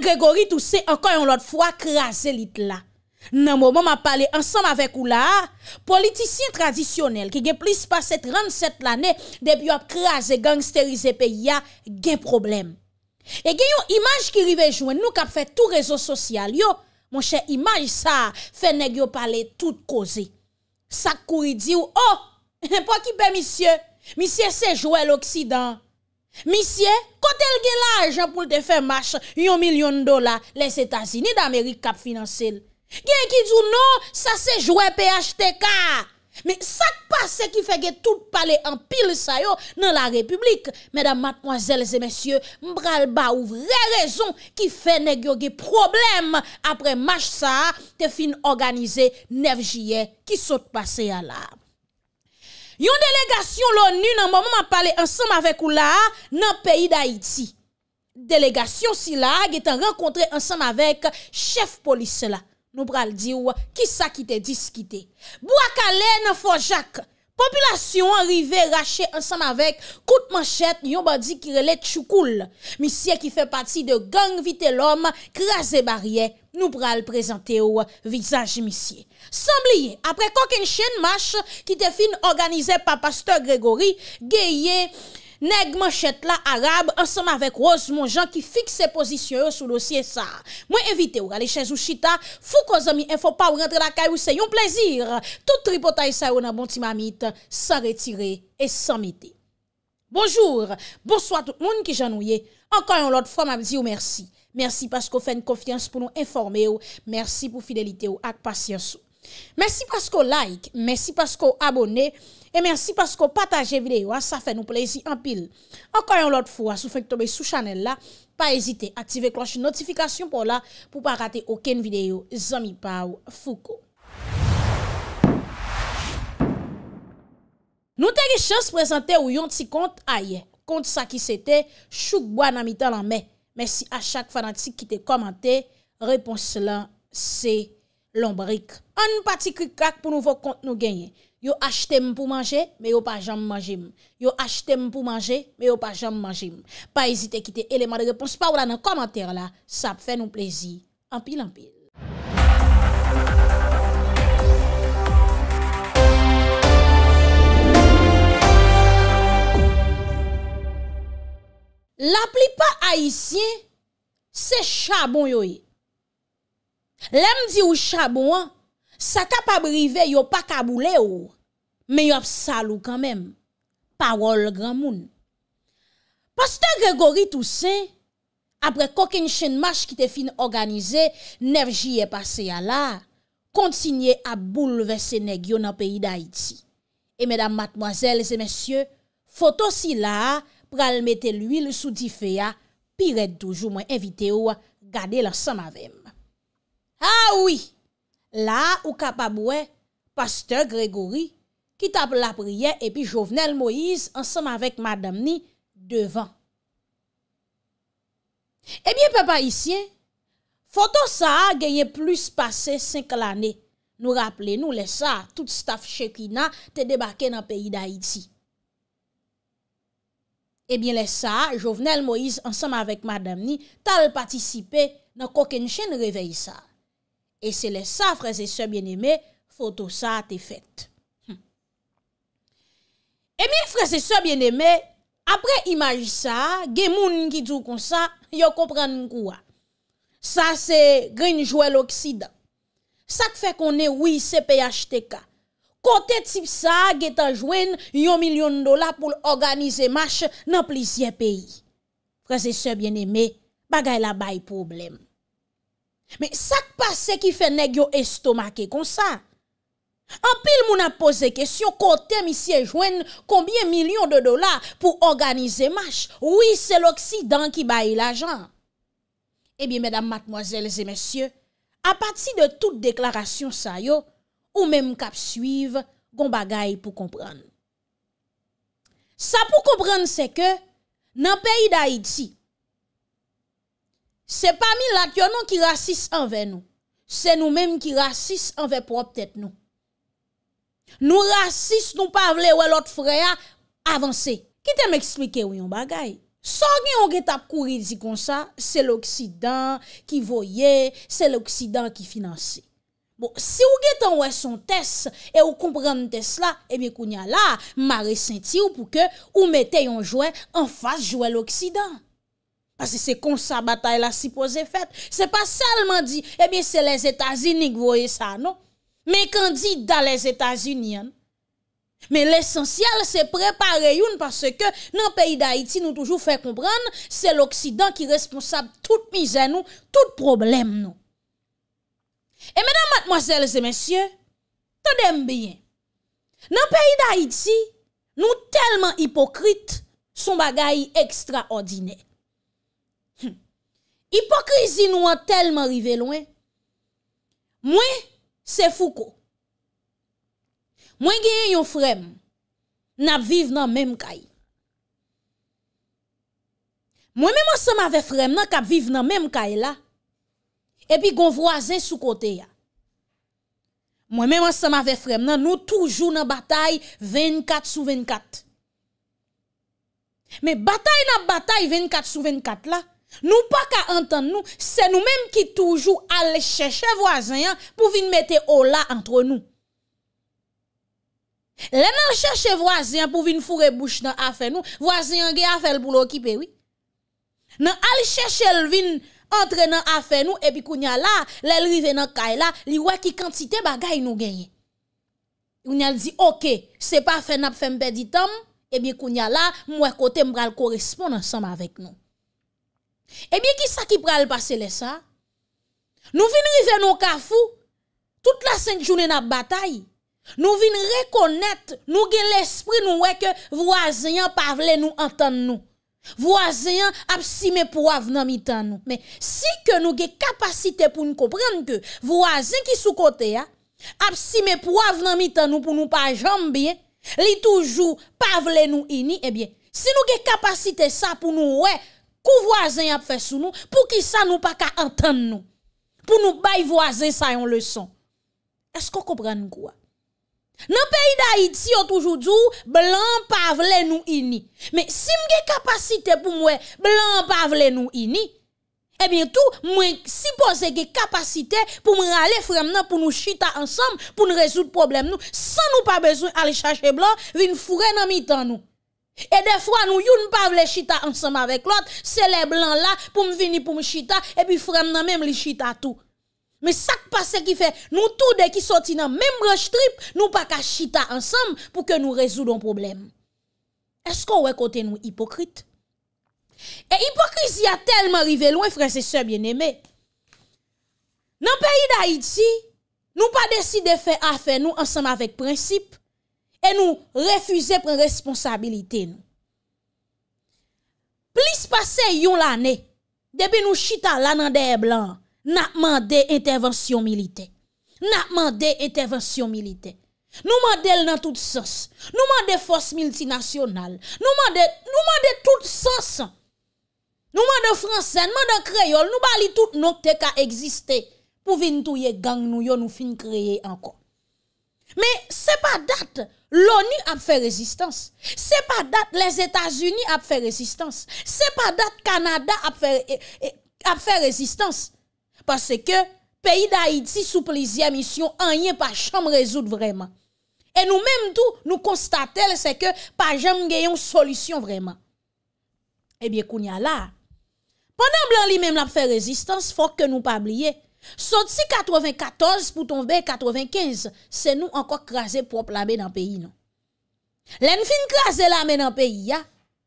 Gregorit ou se ankon yon lot fwa kraselit la. Nan mou mou m a pale ansanm avek ou la, politisyen tradisyonel ki gen plis pase 37 lane, debi yo ap krasel, gangsterize pe ya gen problem. E gen yon imaj ki rivejouen nou kap fe tout rezo sosyal yo, mou chè imaj sa, fe neg yo pale tout koze. Sa kou yi di ou, oh, pou akibè misye, misye se jowe l'Oksidan. Misye, kote l gen la ajan pou te fe mach yon milyon dola les Etats-Unis d'Amerik Kap Finansil. Gen ki djou nou, sa se jwep e achete ka. Me sak pa se ki fe gen tout pale an pil sayo nan la republik. Medan matmoazelze mesye, mbral ba ou vre rezon ki fe negyo ge problem. Apre mach sa, te fin organize nef jye ki sot pase ya la. Yon delegasyon l'ONU nan mouman pale ansanm avek ou la nan peyi d'Haïti. Delegasyon si la getan renkontre ansanm avek chef polis la. Nou pral di ou kisa ki te diskite. Bou akale nan fojak. Populasyon anrive rache ansanm avek kout manchet yon badi kirele tchoukoul. Mi siye ki fe pati de gang vite l'om kreaze barye. Nou pral prezante ou vizan jemisye. Samb liye, apre koken chen mash ki te fin organize pa pasteur Gregory, geye neg manchet la arab ansam avek oz mon jan ki fik se pozisyon sou dosye sa. Mwen evite ou gale chen zouchita, fou kon zami enfo pa ou rentre la kay ou se yon plezir. Tout tripotay sa ou nan bonti mamit, san retire et san mite. Bonjour, bonsoit tout moun ki jan ou ye. Ankan yon lot fwa mabdi ou mersi. Mersi pasko fèn konfians pou nou informè ou, mersi pou fidelite ou ak pasyans ou. Mersi pasko like, mersi pasko abone, e mersi pasko pataje videyo, sa fè nou plezi anpil. Ankoyon lot fwa, sou fèk tobe sou chanel la, pa ezite, ative kloche notifikasyon pou la, pou pa rate oken videyo, zami pa ou fuko. Nou tege chans prezante ou yon ti kont a ye, kont sa ki se te, chouk bo anamita lan me. men si a chak fanatik ki te komante, repons la se lombrik. An nou pati kikak pou nou vok kont nou genye. Yo achete m pou manje, me yo pa jam manje m. Yo achete m pou manje, me yo pa jam manje m. Pa ezite ki te eleman de repons pa ou la nan komante la, sa pfe nou plezi. Ampil ampil. L'ap li pa Haitien, se chabon yo e. Lem di ou chabon an, sa ka pa brive yo pa kabou le ou, me yo ap salou kan men, pa wol gran moun. Pastor Gregory Toussaint, apre koken chenmash ki te fin organize, nerji e pase ya la, kontinye ap boule ve Senegyo nan peyi da Haiti. E medan matmoazel, se mesye, foto si la a, pral mette lwi l sou di feya, pi red toujou mwen evite ou gade l ansam avem. Ha ah oui, la ou kapabwe, pasteur Gregory, ki tab la priye epi jovenel Moise ansam avek madam ni devan. Ebyen eh pepa isyen, foton sa a geye plus pase 5 l ane, nou rapple nou lesa tout staff chekina te debake nan peyi da iti. Ebyen eh lè sa, Jovenel Moïse, ansam avèk madame ni, tal patisipe nan koken chen revey sa. E se lè sa, freze se bien eme, foto sa te fèt. Ebyen freze se bien eme, apre imaj sa, gemoun nkidzou kon sa, yo kompren nkouwa. Sa se greenjou el oksida. Sa k fè kon e wii se pey achte ka. Kote tip sa, getan jwen, yon milyon dola pou l'organize mash nan plisye peyi. Prese se bien eme, bagay la bay problem. Me sak pase ki fe neg yo estomake konsa? An pil moun apose kesyon, kote misye jwen, kombien milyon dola pou l'organize mash? Oui, se l'Oksidan ki bay l'ajan. Ebi, medam matmoazel, zemesye, a pati de tout deklarasyon sa yo, Ou mèm kap suive goun bagay pou kompran. Sa pou kompran se ke nan peyi da iti. Se pa mi lak yo nou ki rasis anve nou. Se nou mèm ki rasis anve pou optet nou. Nou rasis nou pa vle wè lot freya avanse. Kitè mè eksplike wè yon bagay. Sa gwen yon gèt ap kouri di kon sa, se l'Oksidan ki voye, se l'Oksidan ki finanse. Bon, si ou get an wè son tès e ou komprende tès la, e mè koun ya la, ma resenti ou pou ke ou mè te yon jouè an fas jouè l'Oksidan. Pase se konsa batay la si pose fèt. Se pa salman di, e mè se les Etats-Unis kvoye sa, non? Mè kan di da les Etats-Unis, an? Mè l'essensyal se prepare yon, pase ke nan peyi d'Haïti nou toujou fè komprende, se l'Oksidan ki responsab tout mizè nou, tout problem nou. Et mesdames, mademoiselles et messieurs, tout d'aime bien. Nan peyi d'Haïti, nou telman hipokrite, son bagay ekstra ordine. Hipokrizi nou an telman rive loin. Mwen se fouko. Mwen genye yon frem, nan ap viv nan menm kay. Mwen menman se ma ve frem, nan kap viv nan menm kay la, Et puis gon voisin sous côté. Moi-même, même avec ave Nous, nan, nous toujours dans bataille 24 sur 24. Mais bataille nan bataille 24 sur 24 ne Nous pas qu'à entendre nous, c'est nous-mêmes qui toujours aller chercher voisin pour venir mettre au là entre nous. Nous allons chercher voisin pour venir fourrer bouche dans affaire nous, voisin a fait pour l'occuper oui. Nous allons chercher le Entren nan afe nou, epi kounya la, lèl rive nan kay la, li wè ki kantite bagay nou genye. Kounya li di, ok, se pa fè nap fè mbeditam, epi kounya la, mwè kote mbral koresponde ansam avèk nou. Epi ki sa ki pral pasele sa? Nou vin rive nan kafou, tout la sèng jounè nan batay. Nou vin rekonèt, nou gen l'esprit nou wè ke vwa zènyan pa vle nou antan nou. Vwazen ap si me pou av nan mitan nou Si ke nou ge kapasite pou nou koprenn ke Vwazen ki sou kote ya Ap si me pou av nan mitan nou pou nou pa jambye Li toujou pa vle nou ini Ebyen, eh si nou ge kapasite sa pou nou we Kou wwazen ap fesou nou Pou ki sa nou pa ka antan nou Pou nou bay wwazen sa yon leson Esko koprenn kou ya Nan peyda it si yo toujou djou, blan pa vle nou ini. Men si mge kapasite pou mwe blan pa vle nou ini, e bientou mwen sipose ge kapasite pou mwen ale frem nan pou nou chita ansam pou nou rezout problem nou. San nou pa bezoun ale chache blan, vin fure nan mitan nou. E defwa nou yon pa vle chita ansam avek lot, se le blan la pou m vini pou m chita e bi frem nan men li chita tou. Me sak pase ki fe nou tou de ki soti nan menm rejtrip, nou pa ka chita ansam pou ke nou rezoudon problem. Esko ouwe kote nou hipokrit? E hipokrit si a telman rive lwen, franse se bien eme. Nan peyi da iti, nou pa deside fe afe nou ansam avek prinsip, e nou refuze pren responsabilite nou. Plis pase yon la ne, debi nou chita la nan deye blan, Na mande intervensyon milite. Na mande intervensyon milite. Nou mandel nan tout sos. Nou mande fos multinasyonal. Nou mande tout sos. Nou mande fransen, nou mande kreyol. Nou bali tout nokte ka egziste pou vin touye gang nou yo nou fin kreyen anko. Me se pa dat l'ONU ap fe rezistans. Se pa dat les Etats-Unis ap fe rezistans. Se pa dat Kanada ap fe eh, eh, rezistans. Pase ke peyi da Haiti sou plezi amisyon anye pa chanm rezout vreman. E nou menm tou nou konstatel se ke pa jenm genyon solisyon vreman. Ebyen eh kounya la. Pendan blan li menm la pfe rezistans, fok ke nou pa blye. Sot si 94 pou tombe 95, se nou anko krasen prop la men an peyi nou. Len fin krasen la men an peyi ya,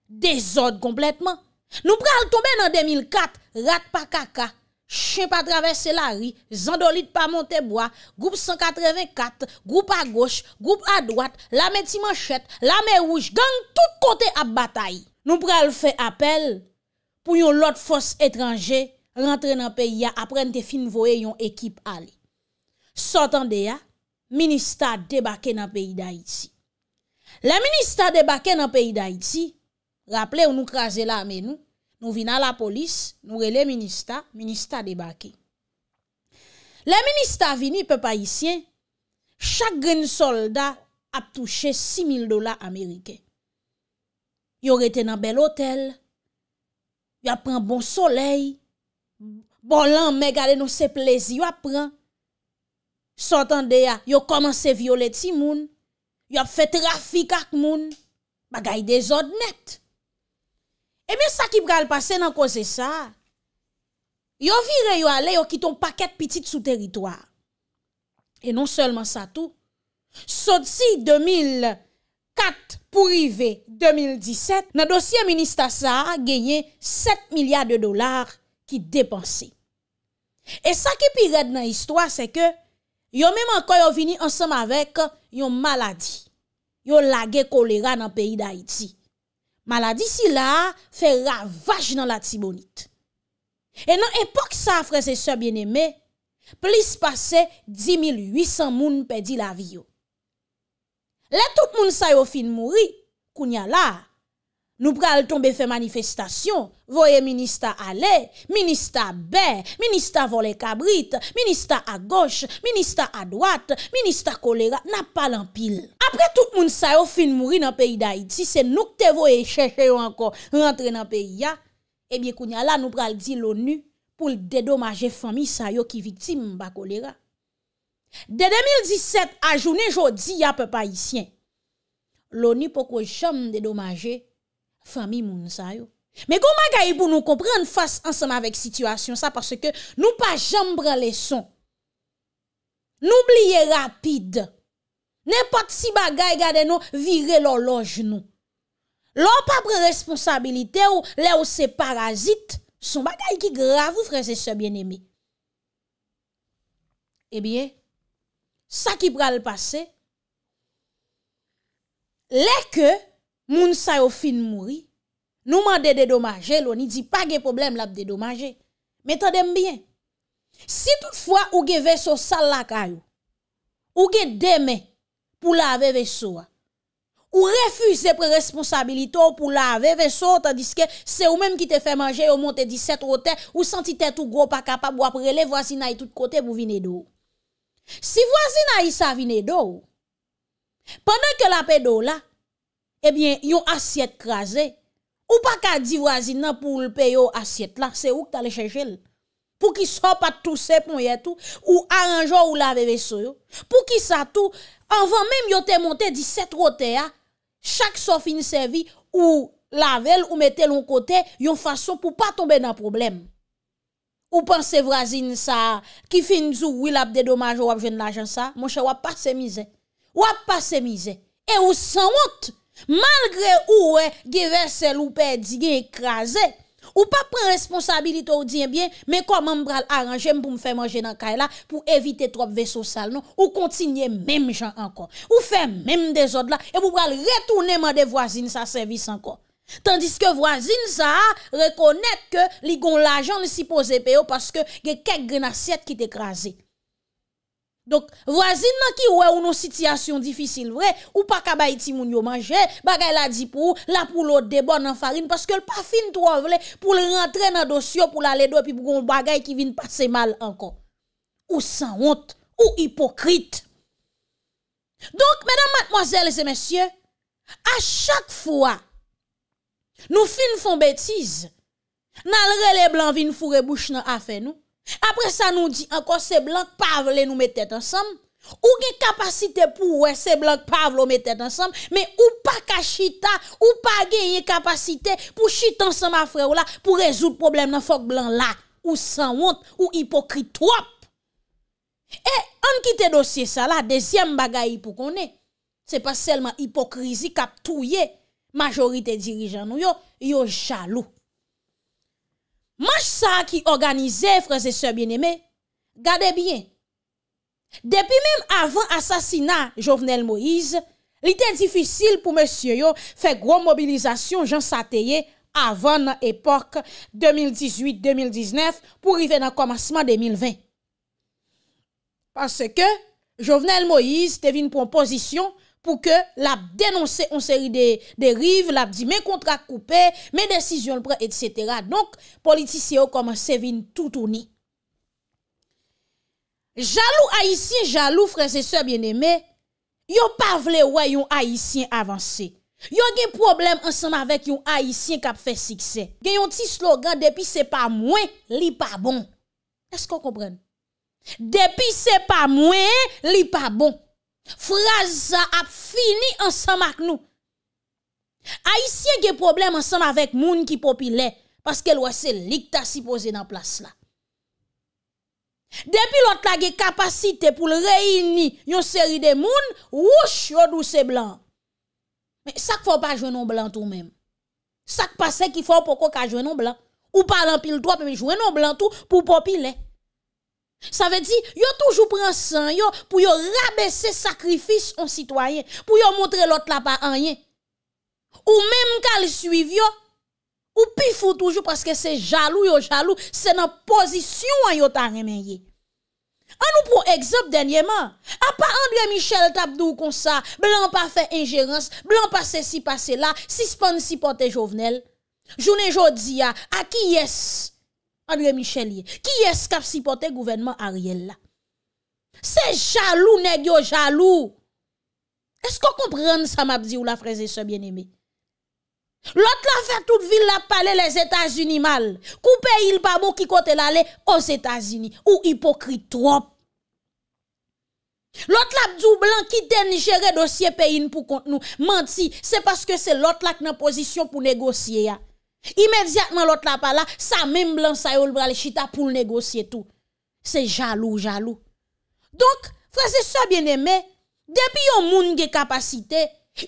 dezod kompletman. Nou pral tombe nan 2004, rat pa kaka. Chè pa travesse la ri, zandolit pa monteboa, goup 184, goup a goch, goup a dwat, la me ti manchet, la me wouj, gang tout kote ap batay. Nou pral fè apel pou yon lot fos etranje rentre nan peyi ya apren te finvoye yon ekip ali. Sotan de ya, ministar debake nan peyi da iti. La ministar debake nan peyi da iti, rappele ou nou krasè la menou, Nou vina la polis, nou re le ministat, ministat debake. Le ministat vini pe pa isyen, chak gen soldat ap touche 6.000 dola Amerike. Yo rete nan bel hotel, yo ap pran bon soley, bon lan me gade nou se plezi yo ap pran. Sotan de ya, yo komanse violet si moun, yo ap fe trafik ak moun, bagay de zod nette. E men sa ki pral pase nan kose sa, yo vire yo ale yo kiton paket pitit sou teritoar. E non selman sa tou, sot si 2004 pou rive 2017, nan dosye Ministasa a genye 7 milyard de dolar ki depanse. E sa ki pi red nan histwa se ke yo menman kon yo vini ansam avek yon maladi, yo lage kolera nan peyi da iti. Maladi si la, fe ravaj nan la tibonit. E nan epok sa, fre se so bieneme, plis pase 10.800 moun pedi la vyo. Le tout moun sayo fin mouri, kounya la, nou pral tombe fe manifestasyon, voye ministar ale, ministar be, ministar vole kabrit, ministar a goch, ministar a dwat, ministar kolera, na palan pil. Apre tout moun sa yo fin mouri nan peyi da iti, se nou k te vo e chèche yo ankon rentre nan peyi ya, ebyè eh kounyala nou pral di l'ONU pou l'dedomaje fami sa yo ki vitim mba kolera. De 2017 a jounen jodi ya pe pa isyen, l'ONU pou kou jom dedomaje fami moun sa yo. Mè kou magayibou nou kou pren fase ansanm avèk situasyon sa, parce ke nou pa jom bralè son, nou blye rapide, Nè pat si bagay gade nou vire lò lò jnou. Lò papre responsabilite ou lè ou se parazit, son bagay ki grav ou freze se eh bien emi. E bie, sa ki pral pase, lè ke moun sa yo fin mouri, nou man dede domaje lò, ni di pa ge problem la bde domaje. Meta dem bien. Si toutfwa ou ge ve so sal lakay ou, ou ge deme, pou la ave ve so. Ou refuse pre responsabilito pou la ave ve so, tandis ke se ou menm ki te fe manje, ou monte 17 roten, ou senti te tou gro pa kapap, ou aprele, wazina yi tout kote pou vine do. Si wazina yi sa vine do, pandan ke la pe do la, ebyen, yon asyet krasen, ou pa ka di wazina pou lpe yon asyet la, se ou k tale chenjel. pou ki sa pa tousè pou yè tou, ou aranjò ou la veve sou yo, pou ki sa tou, anvan mèm yo te monte di set rote ya, chak sa fin sevi, ou lavel ou metè loun kote, yon fason pou pa tombe nan problem. Ou pan se vrazin sa, ki fin zou wil ap de domaj wap jen la jen sa, monshe wap pa se mize, wap pa se mize, e ou san wot, mangre ou we geve se loupè di gen ekraze, Ou pa pren responsabilite ou diyen eh byen, men koman mbra l aranje m pou m fè manje nan kay la pou evite trop vesso sal non. Ou kontinye menm jan ankon. Ou fè menm de zot la, e mbra l retounenman de vwazin sa servis ankon. Tandis ke vwazin sa, rekonnet ke li gon la jan li si pose pe yo paske gen kek gen asyet ki te krasi. Donk, vwazin nan ki wè ou nou sityasyon difisil vwè, ou pa kaba iti moun yo manje, bagay la di pou, la pou l'ot de bon nan farin, paske l pa fin to avle pou l rentre nan dosyo pou l ale do, pi pou goun bagay ki vin pase mal ankon. Ou san wot, ou hipokrit. Donk, mèdam matmoazèles et mèsyè, a chak fwa, nou fin fon bètiz, nan l relè blan vin fure bouch nan afe nou. apre sa nou di ankon se blan pav le nou metet ansam ou gen kapasite pou we se blan pav lo metet ansam me ou pa ka chita ou pa gen ye kapasite pou chita ansam a frew la pou rezout problem nan fok blan la ou sanwont ou hipokritwap e an kite dosye sa la, dezyem bagay hipokone se pa selman hipokrizi kap touye majorite dirijan nou yo, yo jalou Mache sa ki organize freze se bieneme, gade bien. Depi men avan asasina Jovenel Moïse, li te difisil pou monsye yo fe gro mobilizasyon Jean Satéye avan epok 2018-2019 pou rive nan komasman 2020. Pase ke Jovenel Moïse tevi nou proposisyon pou ke l ap denonse yon seri de rive, l ap di men kontrak koupe, men desisyon l pre, etc. Donk politisyon koman sevin toutouni. Jalou haisyen, jalou franse se bieneme, yon pa vle wè yon haisyen avanse. Yon gen problem ansan avèk yon haisyen kap fe sikse. Gen yon ti slogan, depi se pa mwen, li pa bon. Kè skon kompren? Depi se pa mwen, li pa bon. Fraz a ap fini ansan mak nou A isye ge problem ansan avèk moun ki popi lè Paske lwa se likta si pose nan plas la Depi lot la ge kapasite pou l reyni yon seri de moun Woush yon douse blan Sak fò pa jwenon blan tou mèm Sak pase ki fò poko ka jwenon blan Ou palan pil tope jwenon blan tou pou popi lè Sa ve di, yo toujou pran san yo pou yo rabe se sakrifis an sitwayen. Pou yo montre lot la pa anyen. Ou menm kal suiv yo, ou pi fou toujou paske se jalou yo jalou, se nan pozisyon an yo tan remenye. An nou pou eksept denyeman, a pa andye Michel tabdou kon sa, blan pa fe injerans, blan pa se si pase la, si span si pote jovenel, jounen jo diya, a ki yes. Andre Michelier. Ki eskap sipote gouvenman Ariel la? Se jalou negyo jalou. Esko komprende sa map di ou la freze se bien eme? Lot la fè tout vil la pale les Etats-Unis mal. Koupe il pa bo ki kote la le os Etats-Unis. Ou hipokritrop. Lot la bdou blan ki ten jere dosye peyin pou kont nou. Manti se paske se lot la knen posisyon pou negosye ya. Imediatman lot la pa la Sa men blan sa yo l brale chita pou l negosye tou Se jalou jalou Donk frase sa bien eme Depi yo moun ge kapasite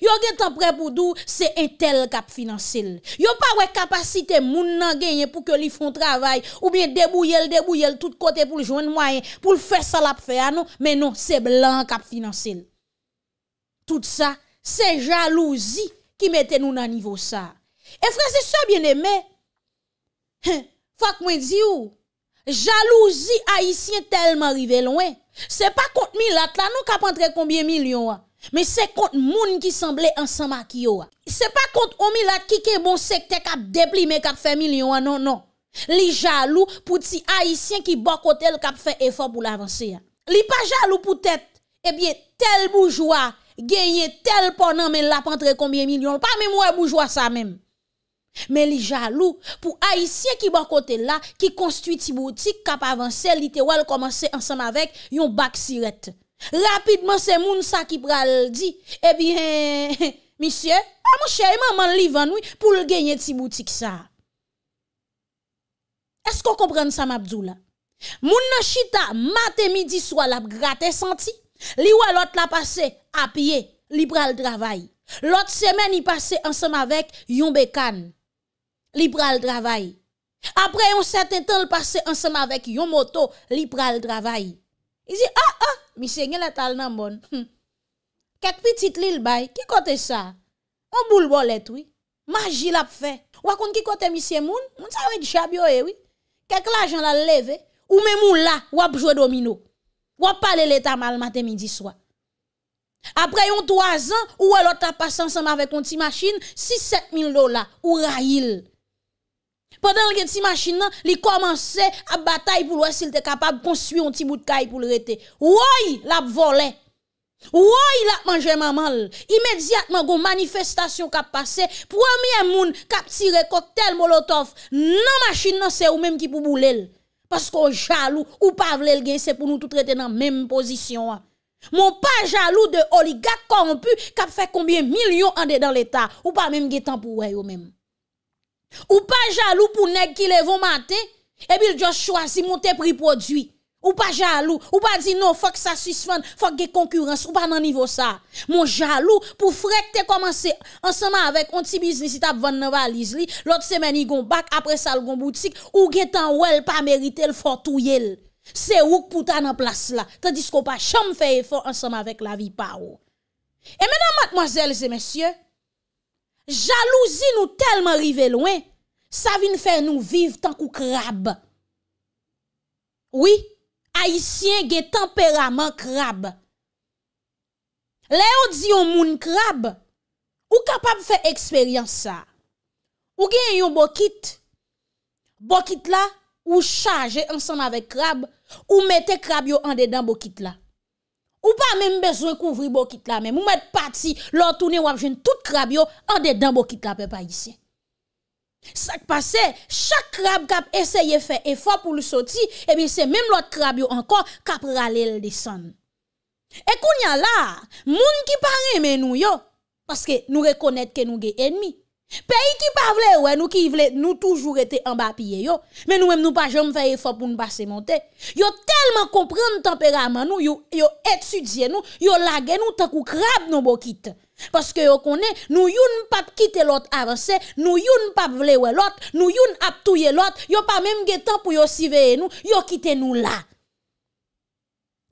Yo ge tanpre pou dou Se entel kap finansil Yo pa we kapasite moun nan genye Pou ke li fon travay Ou biye debouyel debouyel Tout kote pou l joen mwayen Pou l fè salap fè anon Menon se blan kap finansil Tout sa se jalouzi Ki mette nou nan nivo sa E fran se so bien eme, Fak mwen di ou, Jalouzi haisyen telman rive louen, Se pa kont mi lak la nou kap antre konbyen milyon wa, Men se kont moun ki semble ansan maki yo wa, Se pa kont omi lak ki ke bon sekte kap depli men kap fe milyon wa, Non, non, Li jalou pouti haisyen ki bokotel kap fe efo pou la avanse ya, Li pa jalou poutet, Ebyen eh tel moujwa, Genye tel ponan non, men la pantre konbyen milyon, Pa mwen mwen moujwa sa menm, Men li jalou pou a isye ki bon kote la ki konstwi ti boutik kap avanse li te wal komanse ansanm avek yon bak siret. Rapidman se moun sa ki pral di, e eh bihen, misye, a mou ah, cheyman man li vanoui pou l genye ti boutik sa. Es kon komprende sa mabdou la? Moun nan chita mate midi swal ap gratè senti, li wè lot la pase apye, li pral travay. Lot semen yi pase ansanm avek yon bekan. li pral travay. Apre yon sete tel pase ansama vek yon moto, li pral travay. Izi, a, ah, a, ah, misye gen letal nan bon. Hm. Kek pitit li l bay, ki kote sa? On bou l bolet, oui. Maji la pfe. Wakoun ki kote misye moun? Moun sa vek chabyo e, eh, oui. Kek la jan la leve, ou me mou la, wap jwe domino. Wap pale letal mal maten midi swa. Apre yon toazan, ou wè lota pase ansama vek yon ti machin, 6-7 mil dola, ou rayil. Pendant que petit machine, il commence à bataille pour voir s'il était capable de construire un petit bout de caille pour le rester. Oui, l'a volé. Oui, il a mangé maman. Immédiatement, une manifestation qui a passé. Premier monde qui a tiré cocktail molotov. Non, machine, c'est ou même qui pour bouler. Parce qu'on jaloux ou pas vle le c'est pour nous tout traiter dans la même position. Mon pas jaloux de oligarque corrompu qui a fait combien de millions en dans l'État. Ou pas même temps pour eux même. Ou pa jalou pou neg ki le voman te? Ebi l dios chwazi moun te pri prodwi. Ou pa jalou? Ou pa di nou fok sa sisfan, fok ge konkurense, ou pa nan nivou sa? Moun jalou pou frek te komanse ansama avek onti biznis itap vann nan valiz li, lot semeni goun bak apre sal goun boutik, ou ge tan wel pa merite l fòtouyel. Se wouk pou ta nan plas la. Tadis ko pa chanm feye fò ansama avek la vi pa ou. E menan matmozelze mesyè, Jalouzi nou telman rive lwen, sa vin fè nou viv tan kou krab. Oui, haisyen gen temperament krab. Leyo di yo moun krab, ou kapab fè eksperyans sa? Ou gen yo bokit? Bokit la ou chaje ansan avè krab ou metè krab yo andè dan bokit la. Ou pa menm bezwen kouvri bokit la menm, ou met pati lor toune wap jen tout krab yo an dedan bokit la pepa yise. Sak pase, chak krab kap eseye fe e fa pou lusoti, e eh bin se menm lot krab yo ankon kap ralel disan. E kou nyan la, moun ki pari men nou yo, paske nou rekonet ke nou ge enmi. Peyi ki pa vle we nou ki vle nou toujou ete ambapye yo Men nou men nou pa jom faye fop pou nou pa se monte Yo telman komprende temperaman nou Yo etudye nou Yo lage nou takou krab nou bo kit Paske yo kone nou youn pap kite lot avanse Nou youn pap vle we lot Nou youn ap touye lot Yo pa menm getan pou yo siveye nou Yo kite nou la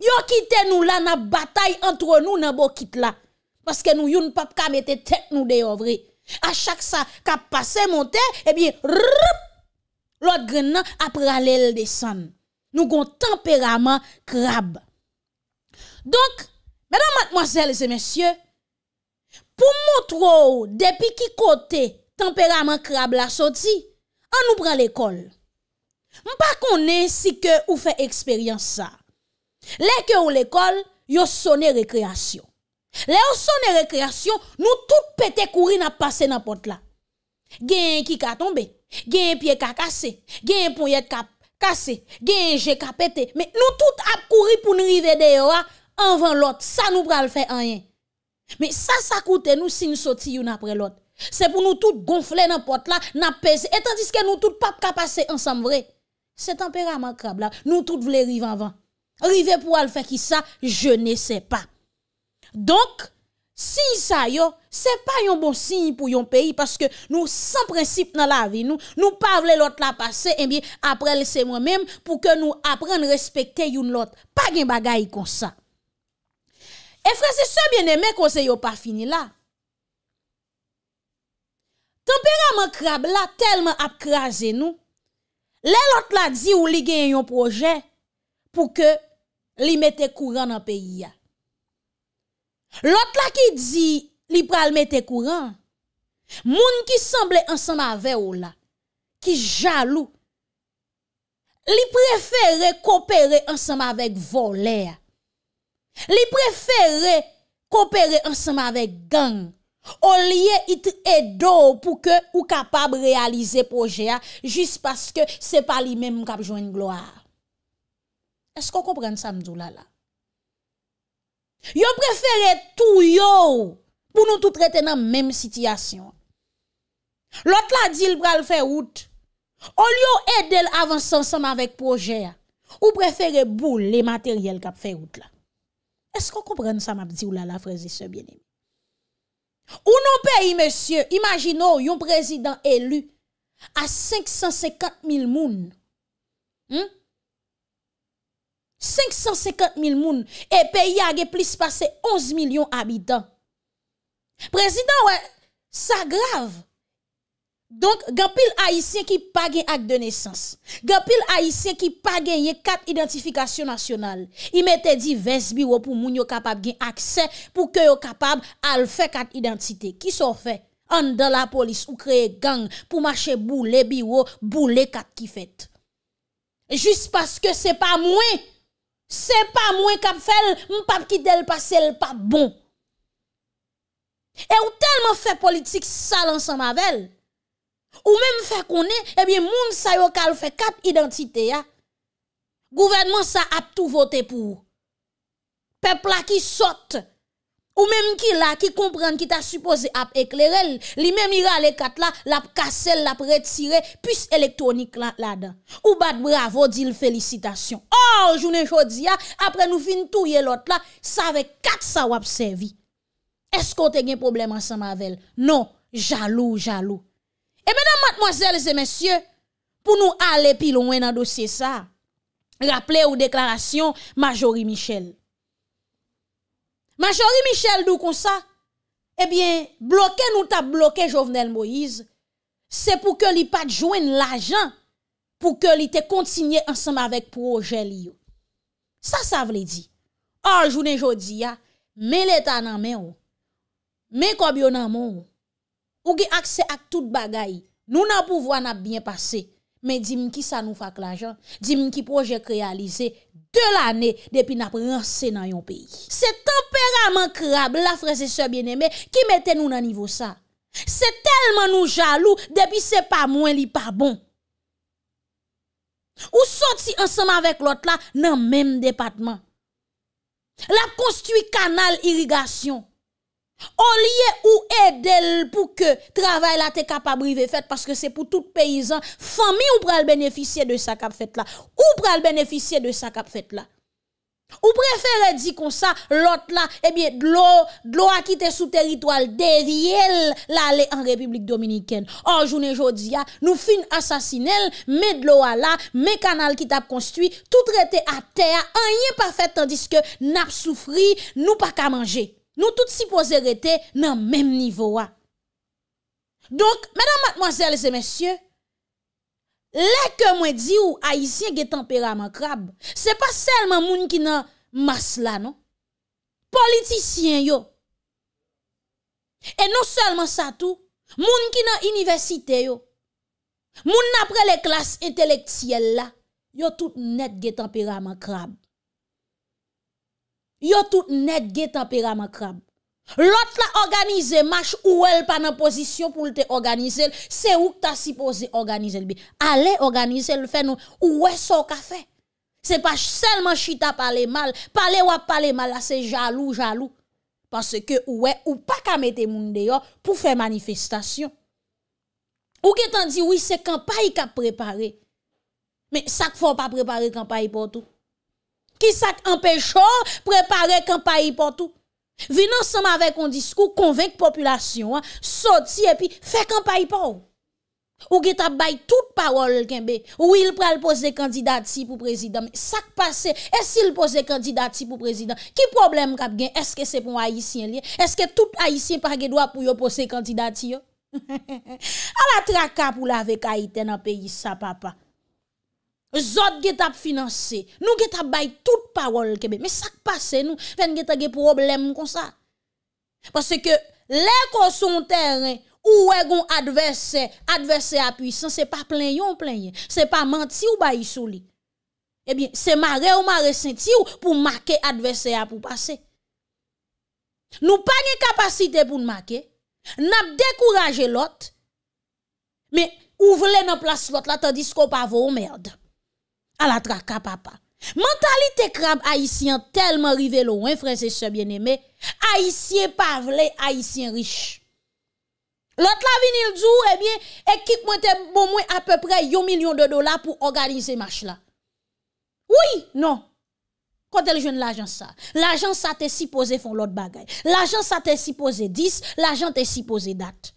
Yo kite nou la na batay entre nou nan bo kit la Paske nou youn pap kamete tek nou deyo vre Yo kite nou la A chak sa kap pase monte, e eh bin rrp, lot grenan ap pralel desan. Nou kon temperaman krab. Donk, mèdan matmozèl zè mèsyè, pou moutrou depi ki kote temperaman krab la soti, an nou pran l'ekol. Mpa konen si ke ou fe eksperyans sa. Lè ke ou l'ekol, yo sone rekreasyon. Le ou son e rekreasyon, nou tout pete kouri na pase nan pot la. Gen yon ki ka tombe, gen yon pie ka kase, gen yon pouyat ka kase, gen yon je ka pete. Men nou tout ap kouri pou nou rive deyo a, anvan lot, sa nou pral fe anyen. Men sa sa koute nou si nou soti yon apre lot. Se pou nou tout gonfle nan pot la, nan pese, etan diske nou tout pap ka pase ansam vre. Se tempera makrab la, nou tout vle rive anvan. Rive pou al fe ki sa, je ne se pa. Donk, sin sa yo, se pa yon bon sin pou yon peyi paske nou san prinsip nan la vi nou, nou pa vle lot la pase en eh bi apre lese mwen menm pou ke nou apren respekte yon lot. Pa gen bagay kon sa. E fran se sa bien eme kon se yo pa fini la. Temperament krab la telman ap krasen nou, le lot la di ou li gen yon proje pou ke li mette kouran an peyi ya. Lot la ki di li pralmete kouran, moun ki semble ansama ve ou la, ki jalou, li prefere kopere ansama vek volea, li prefere kopere ansama vek gang, ou liye itre edo pou ke ou kapab realize pojea, jis paske se pa li men mkapjou en gloa. Esko koprene sa mdou la la? Yo prefere tou yo pou nou tou treten nan menm sityasyon. Lot la dil pral feyout. O li yo edel avansan sanman vek proje. Ou prefere bou le materyel kap feyout la. Esko kou pren sanman ap di ou la la frezi sebyen. Ou nou peyi monsye, imagino yon prezidant elu a 554 mil moun. Hmm? 550 mil moun e peyi age plis pase 11 milyon abidant. Prezident we, sa grav. Donk, gampil haisyen ki pa gen ak de nesans. Gampil haisyen ki pa gen ye kat identifikasyon nasyonal. I mette di 20 biwo pou moun yo kapab gen akse pou ke yo kapab al fe kat identite. Ki so fe? An dan la polis ou kreye gang pou mache bou le biwo bou le kat ki fet. Jus paske se pa mouen. Se pa mwen kap fel, mpap ki del pase lpap bon. E ou telman fe politik sal ansan mavel, ou men fe konen, ebyen moun sa yo kal fe kap identite ya. Gouvernment sa ap tou vote pou. Pepla ki sote. Ou menm ki la, ki kompren ki ta supose ap eklere, li menm ira le kat la, la ap kaselle, la ap retire, pis elektronik la dan. Ou bat bravo, di l felicitasyon. Or, oh, jounen chodi ya, ah, apre nou fin tou ye lot la, sa ve kat sa wap sevi. Esko te gen problem an sa mavel? Non, jalou, jalou. E eh, menm matmozèl zè mèsyè, pou nou ale pi lounen an dosye sa, raple ou deklarasyon majori Michel. Majori Michel dou konsa, ebyen eh bloke nou ta bloke Jovenel Moïse, se pou ke li pat joen la jan pou ke li te kontinye ansam avek proje li yo. Sa sa vle di. Or, jounen jodi ya, me le ta nan men yo. Me kob yo nan moun yo. Ou ki akse ak tout bagay, nou nan pou voan ap bien pase. Men di mki sa nou fak la jan, di mki proje krealize, De la ne depi nap rense nan yon peyi. Se temperamen krab la freze se bieneme ki mette nou nan nivo sa. Se telman nou jalou depi se pa mwen li pa bon. Ou soti ansama vek lot la nan menm depatman. La konstui kanal irigasyon. Au où ou aider pour que travail là t'es capable de faire parce que c'est pour tout paysan, famille ou pral bénéficier de ça cap fait là, ou pral bénéficier de ça cap fait là. Ou préférer dire comme ça, l'autre là, eh bien, de l'eau qui était sous territoire dévié l'aller en République Dominicaine. Or, journée jodia, ah, nous fin assassinel mais de l'eau là, mes canal qui t'a construit, tout traité à terre, rien pas fait tandis que n'a souffri, nous pas qu'à manger. Nou non? non tout si pose rete nan menm nivouwa. Donk, menan matmazel se mensyen, le ke mwen di ou aisyen ge tempera mankrab, se pa selman moun ki nan mas la, non? Politisyen yo. E non selman sa tou, moun ki nan universite yo. Moun napre le klas intelektiyel la, yo tout net ge tempera mankrab. Yo tout net ge tapera makram. Lot la organize mach ou el pa nan pozisyon pou lte organize l. Se ou ta sipoze organize l bi. Ale organize l fen ou ou e so ka fe. Se pa selman chita pale mal. Pale wap pale mal la se jalou jalou. Pase ke ou e ou pa kame te moun de yo pou fe manifestasyon. Ou ke tan di ou se kampay ka prepare. Me sak fo pa prepare kampay potou. ki sak empèchò, prepare kampayi pò tou. Vin ansèm avèk on diskou, konvek populasyon, soti epi, fè kampayi pò ou. Ou ge tap bay tout parol kenbe, ou il pral pose kandidati pou prezidant, sak pase, esil pose kandidati pou prezidant, ki problem kap gen, eske se pou Aïsien li, eske tout Aïsien parge dwa pou yo pose kandidati yo. A la traka pou la vek Aïten an peyi sa papa. autres gen tap financer nous avons tap bay les parole mais ça passe nous avons des problèmes comme ça parce que les ko sont terrain ou est gon adversaire adversaire à puissance pas plein yon plein c'est pas mentir ou bay sou li eh bien c'est maré ou maré senti pour marquer adversaire pour passer nous pas gen capacité pour nous marquer n'a décourager l'autre mais ouvrez la place l'autre là tandis qu'on pas vos merde la traka papa. Mentalité crabe haïtien tellement rivé loin, frère et sœurs bien aimé Haïtien pavlé, haïtien riche. L'autre la vinil eh bien, équipe te bon moins à peu près yon million de dollars pour organiser match là. Oui, non. Quand elle jeune l'agence ça, l'agence ça si supposé font l'autre bagaille. L'agence ça t'est supposé 10, l'agence si supposé date.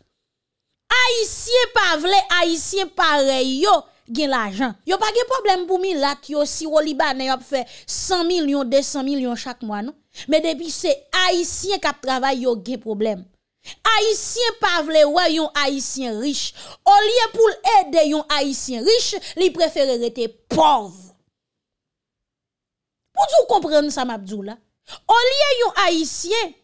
Haïtien pavlé, haïtien pareil yo. gen l'ajan. Yo pa gen problem pou mi lak yo si wou li banen yo pou fè 100 milyon, 200 milyon chak mwa, non? Me depi se haisyen kap travay yo gen problem. Haisyen pa vle wè yon haisyen riche. O liye pou l'ede yon haisyen riche, li preferere te pov. Pou d'you komprenne sa m'abdou la? O liye yon haisyen...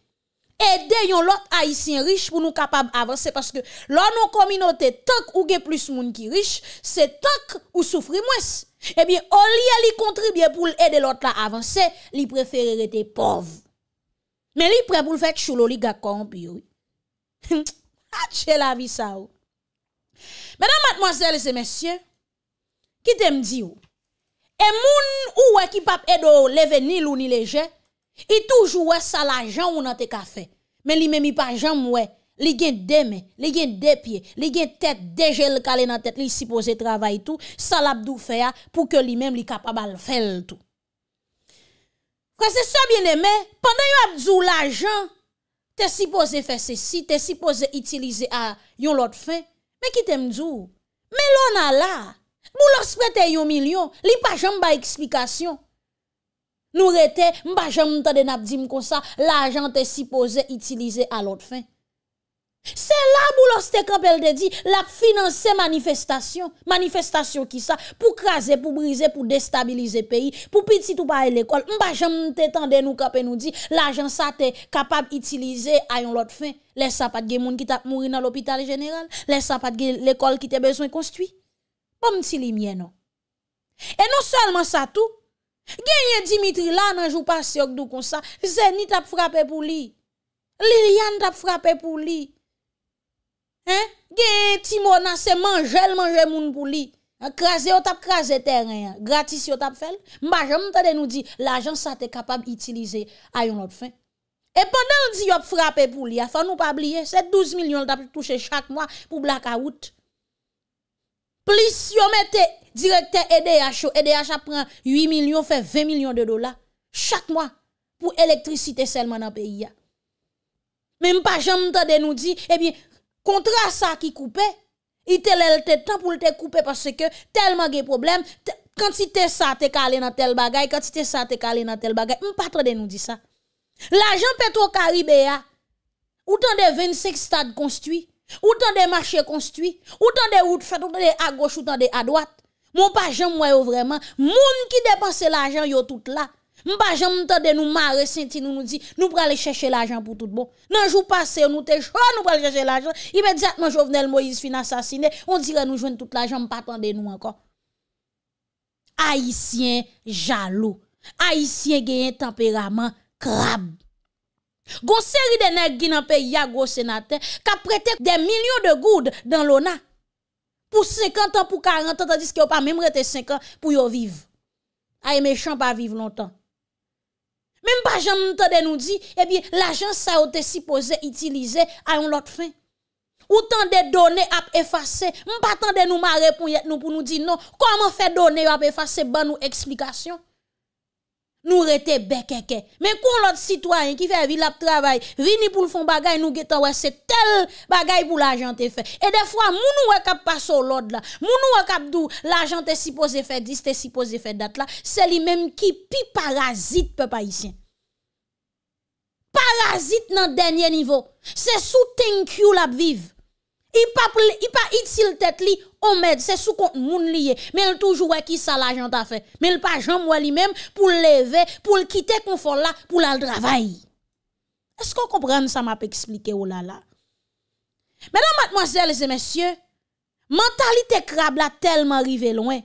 Ede yon lot aisyen rich pou nou kapab avanse. Paske lò nou kominote tok ouge plus moun ki rich, se tok ou soufri mwese. Ebyen, o li a li kontribye pou l'ede lot la avanse, li preferere te pov. Oh. Men li preboul fèk choulou li gaka anpiyou. Atche la vi sa ou. Menan matmoazèl et se mesye, ki tem di ou. Oh? E moun ou wè ki pap edo oh, leve ni louni leje, I toujou wè sa la jan ou nan te ka fè. Men li mè mi pa jan mwè. Li gen demè, li gen depye, li gen tèt, dejè l kalè nan tèt, li sipoze travè itou. Sa l'abdou fè ya pou ke li mè li kapabal fè l'tou. Kwa se sa bè ne mè, pandan yo abdou la jan, te sipoze fè se si, te sipoze itilize a yon lot fè. Mè ki temdou? Mè lò nan la. Mou lò spwè te yon milyon, li pa jan mwè ba eksplikasyon. Nou rete, mba jan moun te dè nap di mkon sa, la ajan te sipose itilize a lot fin. Se la boulos te kapel de di, la finanse manifestation, manifestation ki sa, pou krasè, pou brise, pou destabilize peyi, pou pititou pa e l'ekol, mba jan moun te tende nou kapel nou di, la ajan sa te kapab itilize a yon lot fin. Le sapat gen moun ki tap mouri nan l'opital generel, le sapat gen l'ekol ki te bezwen konstwi. Pou bon mti li mwen nou. E non salman sa tou, Genye Dimitri la nanjou pa syok dou konsa Zen ni tap frape pou li Lilian tap frape pou li Genye Timona se manjel manjel moun pou li Krasi yo tap krasi teren Gratis yo tap fel Mbajan mtade nou di Lajan sa te kapab itilize ayon lot fin E pandan di yo frape pou li Afan nou pa bliye Se 12 milyon yo tap touche chak mwa pou blaka wout Plis yo mette directeur EDH, EDH prend 8 millions, fait 20 millions de dollars chaque mois pour électricité seulement dans le pays. Même pas jamais de nous dit, eh bien, contrat ça qui coupait, il te le temps pour le couper parce que tellement de problèmes, Quand c'était ça te calé dans tel Quand c'était ça te calé dans tel ne on pas de nous dire ça. L'argent Petro-Caribéa, autant de 25 stades construits, autant de marchés construits, autant de routes faites, autant de à gauche, autant de à droite. Mwen pa jen mwen yo vreman, moun ki depanse la jen yo tout la. Mwen pa jen mwen tande nou mare senti nou nou di, nou prale cheche la jen pou tout bon. Nanjou pase yo nou te jen, nou prale cheche la jen, imediatman jovenel Moïse fina sasine, on dire nou jwene tout la jen mwen pa tande nou ankon. Aisyen jalou, aisyen genye temperaman krab. Gonseri dene ginanpe yago senate, ka prete de milyon de goud dan lona. pour 50 ans, pour 40 ans, tandis qu'ils pas même resté 5 ans pour vivre. ne méchant pas vivre longtemps. Même pas jamais de nous dit, eh bien, l'agence ça être utiliser à une autre fin. Ou tant de données à effacer, m'pas pas de nous marrer pour nous dire non. Comment faire données à effacer, une nous explication. Nou rete bekeke. Men kon lot sitwanyen ki fe a vil ap travay, vini pou l fon bagay nou getan wese tel bagay pou l ajan te fe. E defwa moun ou wakap paso l od la, moun ou wakap dou l ajan te sipoze fe, dis te sipoze fe dat la, se li menm ki pi parazit pe pa isyen. Parazit nan denye nivou. Se sou tenkyou lap viv. I pa it si l tet li, On mèd, se sou kon moun liye, mèl toujou wè ki sa la jan ta fè, mèl pa jan mwè li mèm pou lève, pou l'kite konfor la, pou lal travay. Esk an kompran sa m ap eksplike ou oh lala? Mèlan matmoazèl e zè mèsyè, mentalite krab la telman rive louè.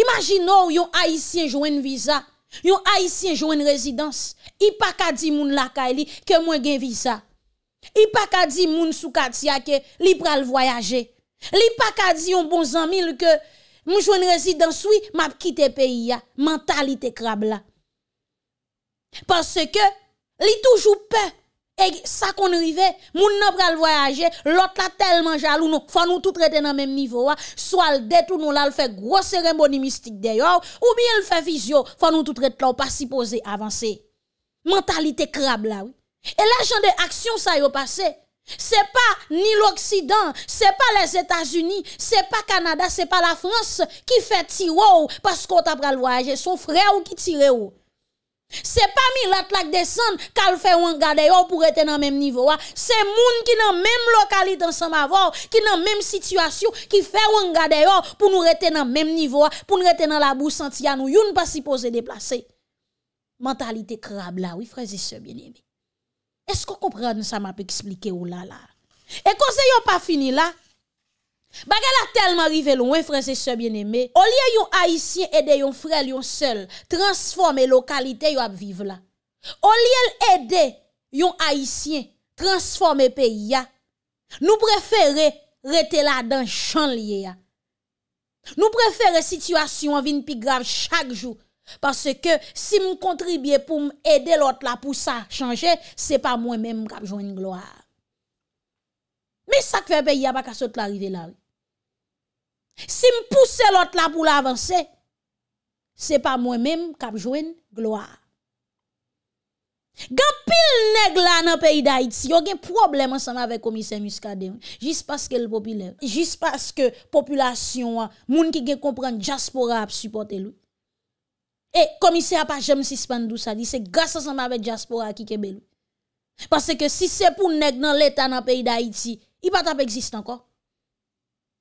Imaginò yon haisyen jouen visa, yon haisyen jouen rezidans, i pa ka di moun laka li ke mwen gen visa, i pa ka di moun soukati ake li pral voyaje, Li pa ka di yon bon zanmil ke mou jwen résidence oui, m'a quitté pays. ya, Mentalité mentalité là. Parce que li toujou pe, et ça qu'on rive, moun nan pral voyage, lot la tellement jalou nou, nous nous tout traiter dans même niveau niveau. Soit l detou nou la fait grosse gros cérémonie mystique d'ailleurs, ou bien le fait visio. faut nous tout traiter la pas pas si pose Mentalité crabe là oui. Et l'argent de action ça y est passé. Se pa ni l'Oksidan, se pa les Etats-Unis, se pa Kanada, se pa la Frans ki fè tiwou paskot apre l'voyage, sou frè ou ki tire ou. Se pa mi l'atlak desan kal fè wangade yo pou rete nan mèm nivou wa. Se moun ki nan mèm lokalit ansan bavou, ki nan mèm situasyon ki fè wangade yo pou nou rete nan mèm nivou wa, pou nou rete nan la bousan tiyan ou yon pa si pose deplase. Mentalite krab la, wifrezi se bine mè. Esko koupren sa ma pe eksplike ou la la? E kose yo pa fini la? Bagal a telman rive loun we franse se bieneme, o liye yon Haitien ede yon frel yon sel transforme lokalite yo ap vive la. O liye l'ede yon Haitien transforme pe ya, nou prefere rete la dan chan liye ya. Nou prefere situasyon avin pi grav chak jou. Pase ke si m kontribye pou m ede lot la pou sa chanje, se pa mwen men m kapjouen gloa. Me sak fe pe yabak asot la rive la. Si m pousse lot la pou la avanse, se pa mwen men m kapjouen gloa. Gan pil neg la nan peyi da iti, yon gen problem an san ave komisen muskade. Jis paske l popile, jis paske populasyon, moun ki gen kompren jaspora ap supporte lou. E komise a pa jem si spandou sa di, se grasa sa mabe diaspora ki kebelou. Pase ke si se pou neg nan leta nan peyi da Haiti, i pata pe egzist anko.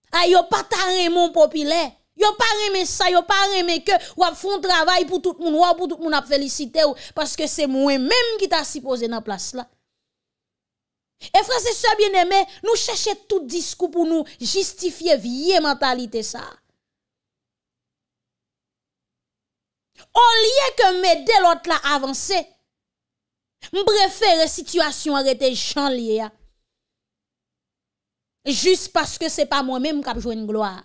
Ah, a yo pata remon popile, yo pa reme sa, yo pa reme ke, wap fon travay pou tout moun, wap pou tout moun ap felicite ou, pase ke se mwen menm ki ta si pose nan plas la. E frase se bieneme, nou chache tout diskou pou nou justifiye vie mentalite sa. lieu que m'aider l'autre là avancer, je préfère situation arrêter Jean Juste parce que c'est pas moi-même qui joué une gloire.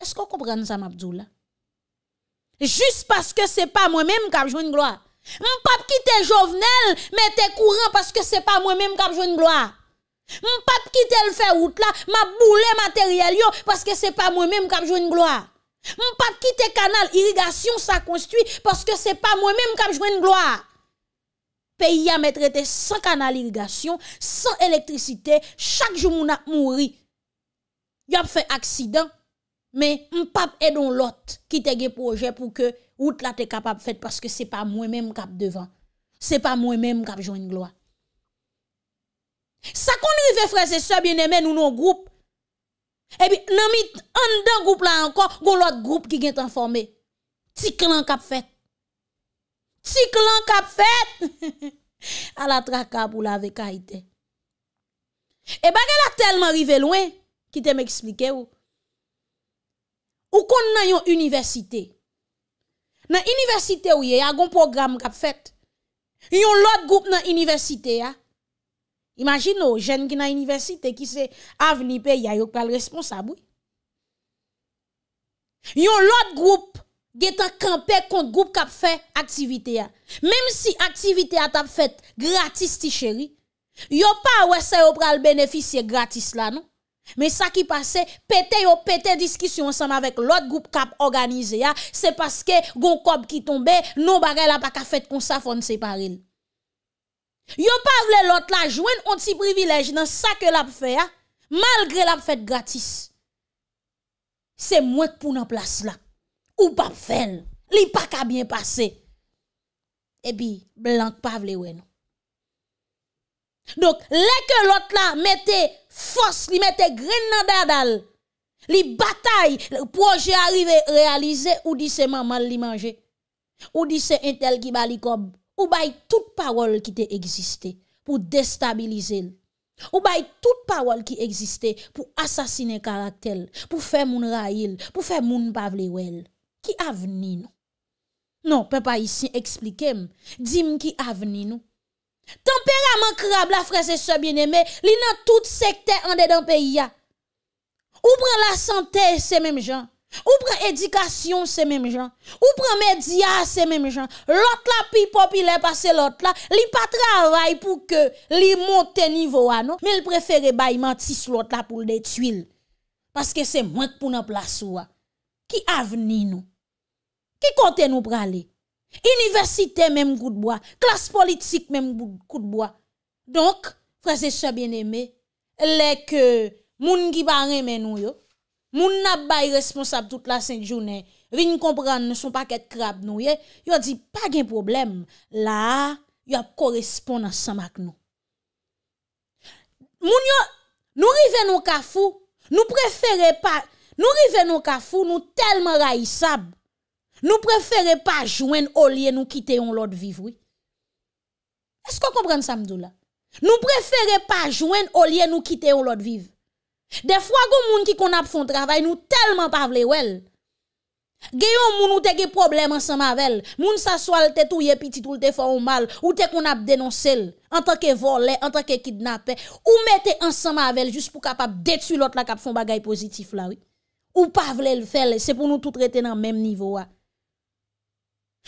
Est-ce qu'on comprend ça, Mabdoula? Juste parce que c'est pas moi-même qui joué une gloire. Mon pas quitter Jovenel, mais t'es courant parce que c'est pas moi-même qui joué une gloire. Mon pas quitter le fait route là, m'a boulé matériel parce que c'est pas moi-même qui joué une gloire. Mpap kite kanal irigasyon sa konstuit Paske se pa mwen men mkap jwen gloa Pe yame trete san kanal irigasyon San elektrisite Chak joun moun ap mouri Yop fe aksidan Men mpap edon lot Kite ge proje pou ke Oot la te kapap fet Paske se pa mwen men mkap devan Se pa mwen men mkap jwen gloa Sa konri ve frese se bieneme nou nou group Ebi nan mi an dan goup la ankon, goun lout goup ki gen transforme. Tsik lan kap fèt. Tsik lan kap fèt. A la trakab ou la ve ka ite. E bag el a telman rive louen ki te me eksplike ou. Ou kon nan yon universite. Nan universite ou ye, yon program kap fèt. Yon lout goup nan universite ya. Imagin nou, jen ki nan universite ki se avni pe ya yo kal responsabou. Yon lot group ge ta kampe kont group kap fe aktivite ya. Mem si aktivite atap fet gratis ti cheri, yo pa wese yo pral beneficye gratis la nou. Men sa ki pase, pete yo pete diskisyon saman vek lot group kap organize ya. Se paske gon kob ki tombe, nou bagay la pa ka fet kon safon se parel. Yo pas vle l'autre la un petit privilège dans ça que l'a fait hein. malgré l'a fait gratis. C'est moi pour nan place là. Ou pas faire, li pas ka bien passé Et puis blanc pas vle ouais Donc les que l'autre là mettait force, li mettait grain nan dadal. Li bataille, le projet arrivé réalisé ou dit c'est maman li manger. Ou dit c'est un tel qui balikob. Ou bay tout pawol ki te egziste pou destabilize l. Ou bay tout pawol ki egziste pou asasine karak tel, pou fe moun rayil, pou fe moun pavle wel. Ki avni nou? Non, pe pa isi eksplikem. Dime ki avni nou? Temperament krab la frese se bieneme, li nan tout sekte ande dan pe ya. Ou pre la sante se mem jan? Ou prè edikasyon se mèm jan Ou prè medya se mèm jan Lot la pi popilè pa se lot la Li pa travay pou ke li monte nivou anon Me l'preferè bayman ti sou lot la pou l'de t'huil Paske se mwenk pou nan plas ou anon Ki aveni nou Ki kote nou pralè Universite mèm gout bo Klas politik mèm gout bo Donk, preseche bien eme Lè ke moun ki barè mè nou yo Moun nabay responsab tout la sènte jounè, vini kompran, nè son pa ket krab nou ye, yo di, pa gen problem, la, yo ap korespon an samak nou. Moun yo, nou rive nou kafou, nou preferè pa, nou rive nou kafou, nou telman ray sab, nou preferè pa jwen olye nou kite yon lot viv, oui. Esko kompran samdou la? Nou preferè pa jwen olye nou kite yon lot viv. De fwa go moun ki kon ap fon travay nou telman pa vle wel Geyon moun ou teke problem ansan mavel Moun saswa lte tou ye piti tou lte fwa ou mal Ou te kon ap denonse l Antake vole, antake kidnap Ou mete ansan mavel just pou kapap detu lot la kap fon bagay pozitif la Ou pa vle l fel, se pou nou tout rete nan mem nivo wa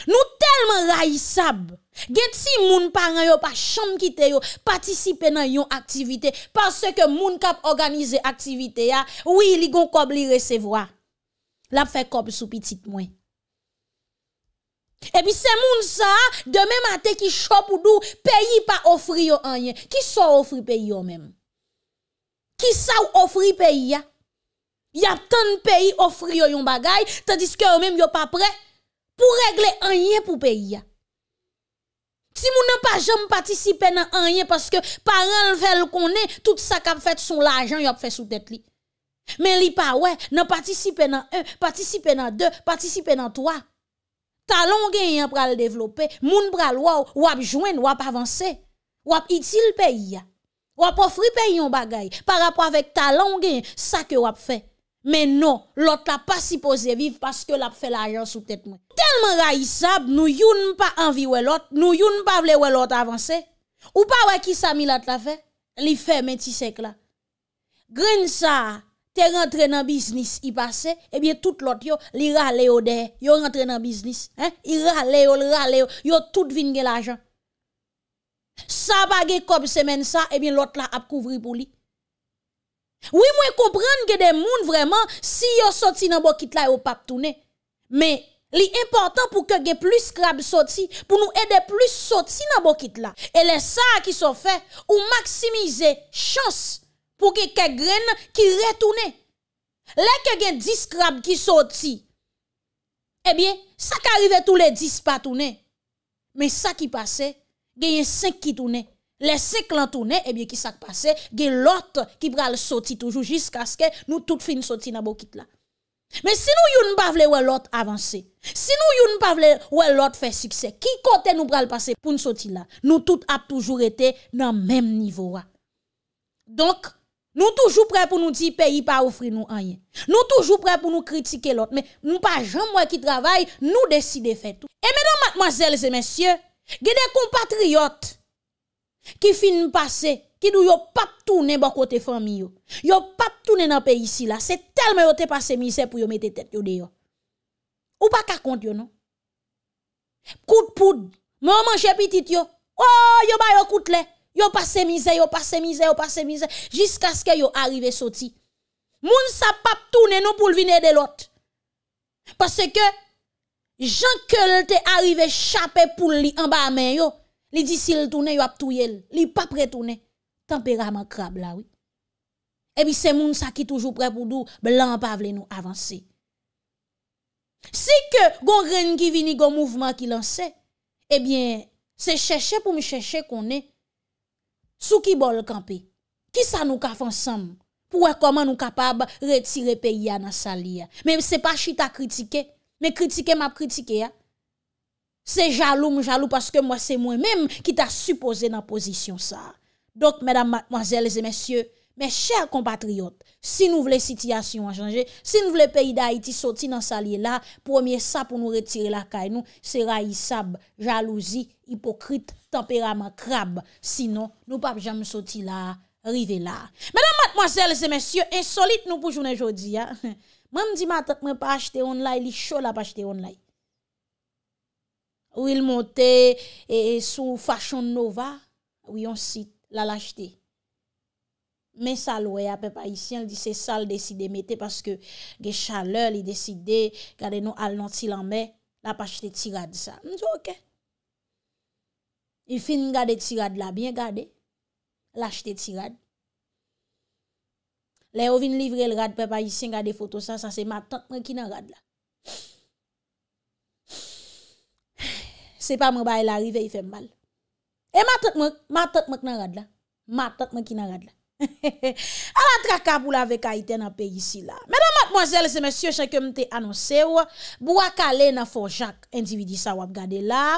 Nou telman ray sab, get si moun paran yo, pa chanm kite yo, patisipe nan yon aktivite, parce ke moun kap organize aktivite ya, wii li gon kob li resevoa. La fe kob sou pitit mwen. Ebi se moun sa, de men mate ki shop ou dou, peyi pa ofri yo anye. Ki sa ofri peyi yo men? Ki sa ofri peyi ya? Ya ton peyi ofri yo yon bagay, tadis ke yo men yo pa prey. pou regle anye pou peyi ya. Ti moun nan pa jom patisipe nan anye, paske parel vel konen, tout sa kap fet sou l'ajan yop fe sou tet li. Men li pa we, nan patisipe nan 1, patisipe nan 2, patisipe nan 3. Ta longen yon pral devlope, moun pral waw, wap jwen, wap avanse, wap itil peyi ya. Wap ofri peyi yon bagay, pa rapwa vek ta longen sa ke wap fe. Mais non, l'autre n'a pas supposé vivre parce que l'a fait l'argent sous tête moi. Tellement raïsable, nous n'avons pas envie de l'autre, nous n'avons pas voulu l'autre avancer. Ou pas ouais qui ça là l'a fait? Li fait métisek là. Green ça, t'es rentré dans business, il passait, Et eh bien tout l'autre yo, li rale au Il yo rentré dans business, hein? Il rale yo, il yo, yo tout de l'argent. Ça bagé comme semaine ça, et eh bien l'autre là a couvri pour lui. Oui mwen komprende ge de moun vreman si yo soti nan bokit la yo pap toune Me li important pou ke ge plus krab soti pou nou ede plus soti nan bokit la E le sa ki so fe ou maksimize chos pou ge ke gren ki re toune Le ke gen 10 krab ki soti Ebyen eh sa ka rive tou le 10 pa toune Me sa ki pase genye 5 ki toune Lese klantounen, eh ebyen ki sak pase, gen lot ki pral soti toujou, jiska ske nou tout fin soti nan bokit la. Men si nou yon pa vle wè lot avanse, si nou yon pa vle wè lot fè sikse, ki kote nou pral pase pou n soti la, nou tout ap toujou rete nan menm nivou wa. Donk, nou toujou pre pou nou di peyi pa oufri nou anyen. Nou toujou pre pou nou kritike lot, men nou pa jan mwen ki travay, nou deside fè tout. E menan matmazèl zè mensyè, genè kompatriot, Ki fin pase, ki nou yo pap toune bako te fami yo. Yo pap toune nan pe isi la, se telme yo te pase mize pou yo mette tet yo de yo. Ou pa kakont yo nou? Kout poud, mou manje pitit yo. Oh, yo ba yo kout le. Yo pase mize, yo pase mize, yo pase mize. Jiska se ke yo arrive soti. Moun sa pap toune nou pou lvine de lot. Pase ke, jan ke lte arrive chape pou li an ba men yo. Li disil toune yo ap touyel, li pa pre toune, tempera man krab la wè. Ebi se moun sa ki toujou pre pou dou, blan pa vle nou avanse. Si ke gon ren ki vini, gon mouvman ki lance, ebyen eh se chèche pou mi chèche konè. Sou ki bol kanpe, ki sa nou kaf ansam pou wè koman nou kapab retire pe ya nan sa li ya. Mè se pa chita kritike, mè kritike map kritike ya. Se jalou mou jalou paske mwen se mwen menm ki ta suppose nan posisyon sa. Dok, mèdam matmoazèles e mèsyè, mè chèr kompatriot, si nou vle sitiyasyon a chanje, si nou vle peyi da Haiti soti nan salye la, pwemye sa pou nou retire la kay nou, se rayissab, jalouzi, hipokrit, temperama krab. Sinon, nou pape jan mou soti la, rive la. Mèdam matmoazèles e mèsyè, insolite nou pou jounen jodi. Mèm di matak mè pa achete yon la, li chou la pa achete yon la. Ou il monte e, e, sou fachon nova, ou yon site, la l'achete. Men salwe a pe pa isyan, li se sal deside mette, paske ge chaleur, li deside gade nou al non ti lambe, la pa achete ti rad sa. Mzouke. Il fin gade ti rad la, bien gade, l'achete ti rad. Le yo vin livre, el rad pe pa isyan, gade foto sa, sa se ma tantman ki nan rad la. se pa mwen baye l'arive, y fe mbal. E matat mwen, matat mwen ki nan rad la. Matat mwen ki nan rad la. A la traka pou la veka ite nan pe yisi la. Mè nan matmoazel, se mèsyo, chèkè mwen te anonse ou, bou akale nan fonjak, individi sa wap gade la,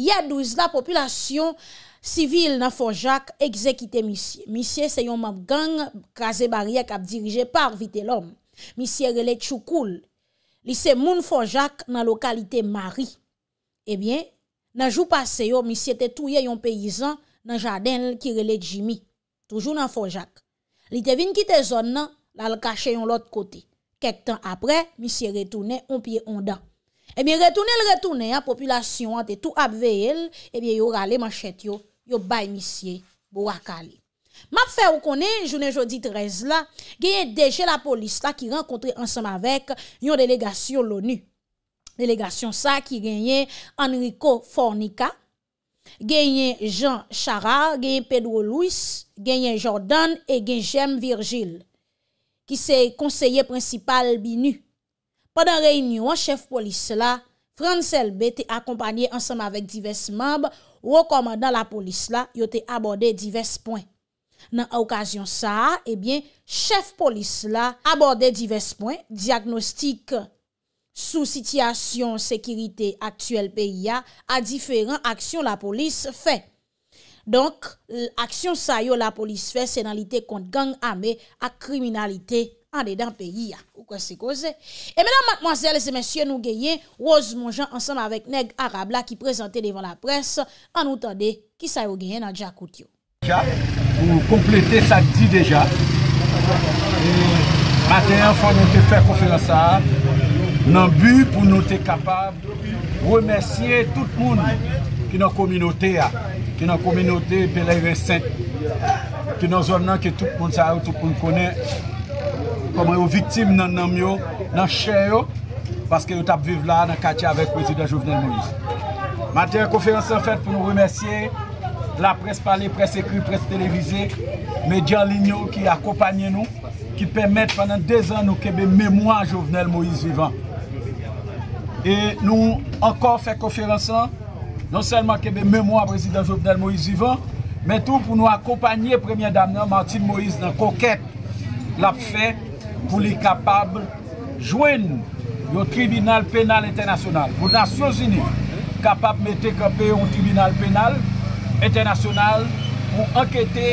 yadouz la, populasyon sivil nan fonjak, ekzekite misye. Misye se yon map gang, kaze bariak ap dirije par vite lom. Misye rele tchoukoul, lise moun fonjak nan lokalite mari. Ebyen, eh Nan jou pase yo, misye te touye yon peyizan nan jaden l kirele jimi, toujou nan forjak. Li te vin kite zon nan, la l kache yon lot kote. Kek tan apre, misye retoune yon pie yon dan. Ebi retoune l retoune, a popilasyon an te tou apveye el, ebi yo rale manchet yo, yo bay misye, bo akale. Ma fe w konen, jounen jodi 13 la, genye deje la polis la ki renkontre ansam avek yon delegasyon l'ONU. Delegasyon sa ki genyen Enrico Fornica, genyen Jean Charard, genyen Pedro Louis, genyen Jordan et genyen Jem Virgil, ki se konseye principal binu. Padan reynyon, chef polis la, Franz LB te akompanyen ansanm avek divers mab, rekomandan la polis la, yo te aborde divers poin. Nan okasyon sa, ebyen, chef polis la aborde divers poin, diagnostik... sou sityasyon sekirite aktuel peyi ya a diferent aksyon la polis fe. Donk, l aksyon sa yo la polis fe senalite kont gang ame ak kriminalite an de dan peyi ya. Ou kwa se koze? E menan, mkmanzèl, se mensyen nou geyen oz mwenjan ansan avèk neg Arab la ki prezante devan la pres an ou tande ki sa yo geyen an dja kout yo. Ou komplete sa di deja e maten an fwa nou te fè konferans sa a nan bu pou nou te kapab remesye tout moun ki nan kominote ya ki nan kominote Pelewe 7 ki nan zon nan ke tout moun sa yo tout moun kone koman yo viktim nan nam yo nan chen yo paske yo tap vive la nan kache avek prezident Jovenel Moïse mater konferansan fet pou nou remesye la pres pale, pres ekri, pres televize medyan lin yo ki akopanyen nou ki pemet panan de zan nou kebe mèmoan Jovenel Moïse vivan E nou ankon fè konferansan, non selman kebe memwa prezident Jobnel Moïse Yvan, men tou pou nou akopanyè premye damnen Martin Moïse nan koukèp l ap fè pou li kapab jwen yo tribunal penal etenasyonal. Pou nas yozini kapab metek apè yo tribunal penal etenasyonal pou anketè,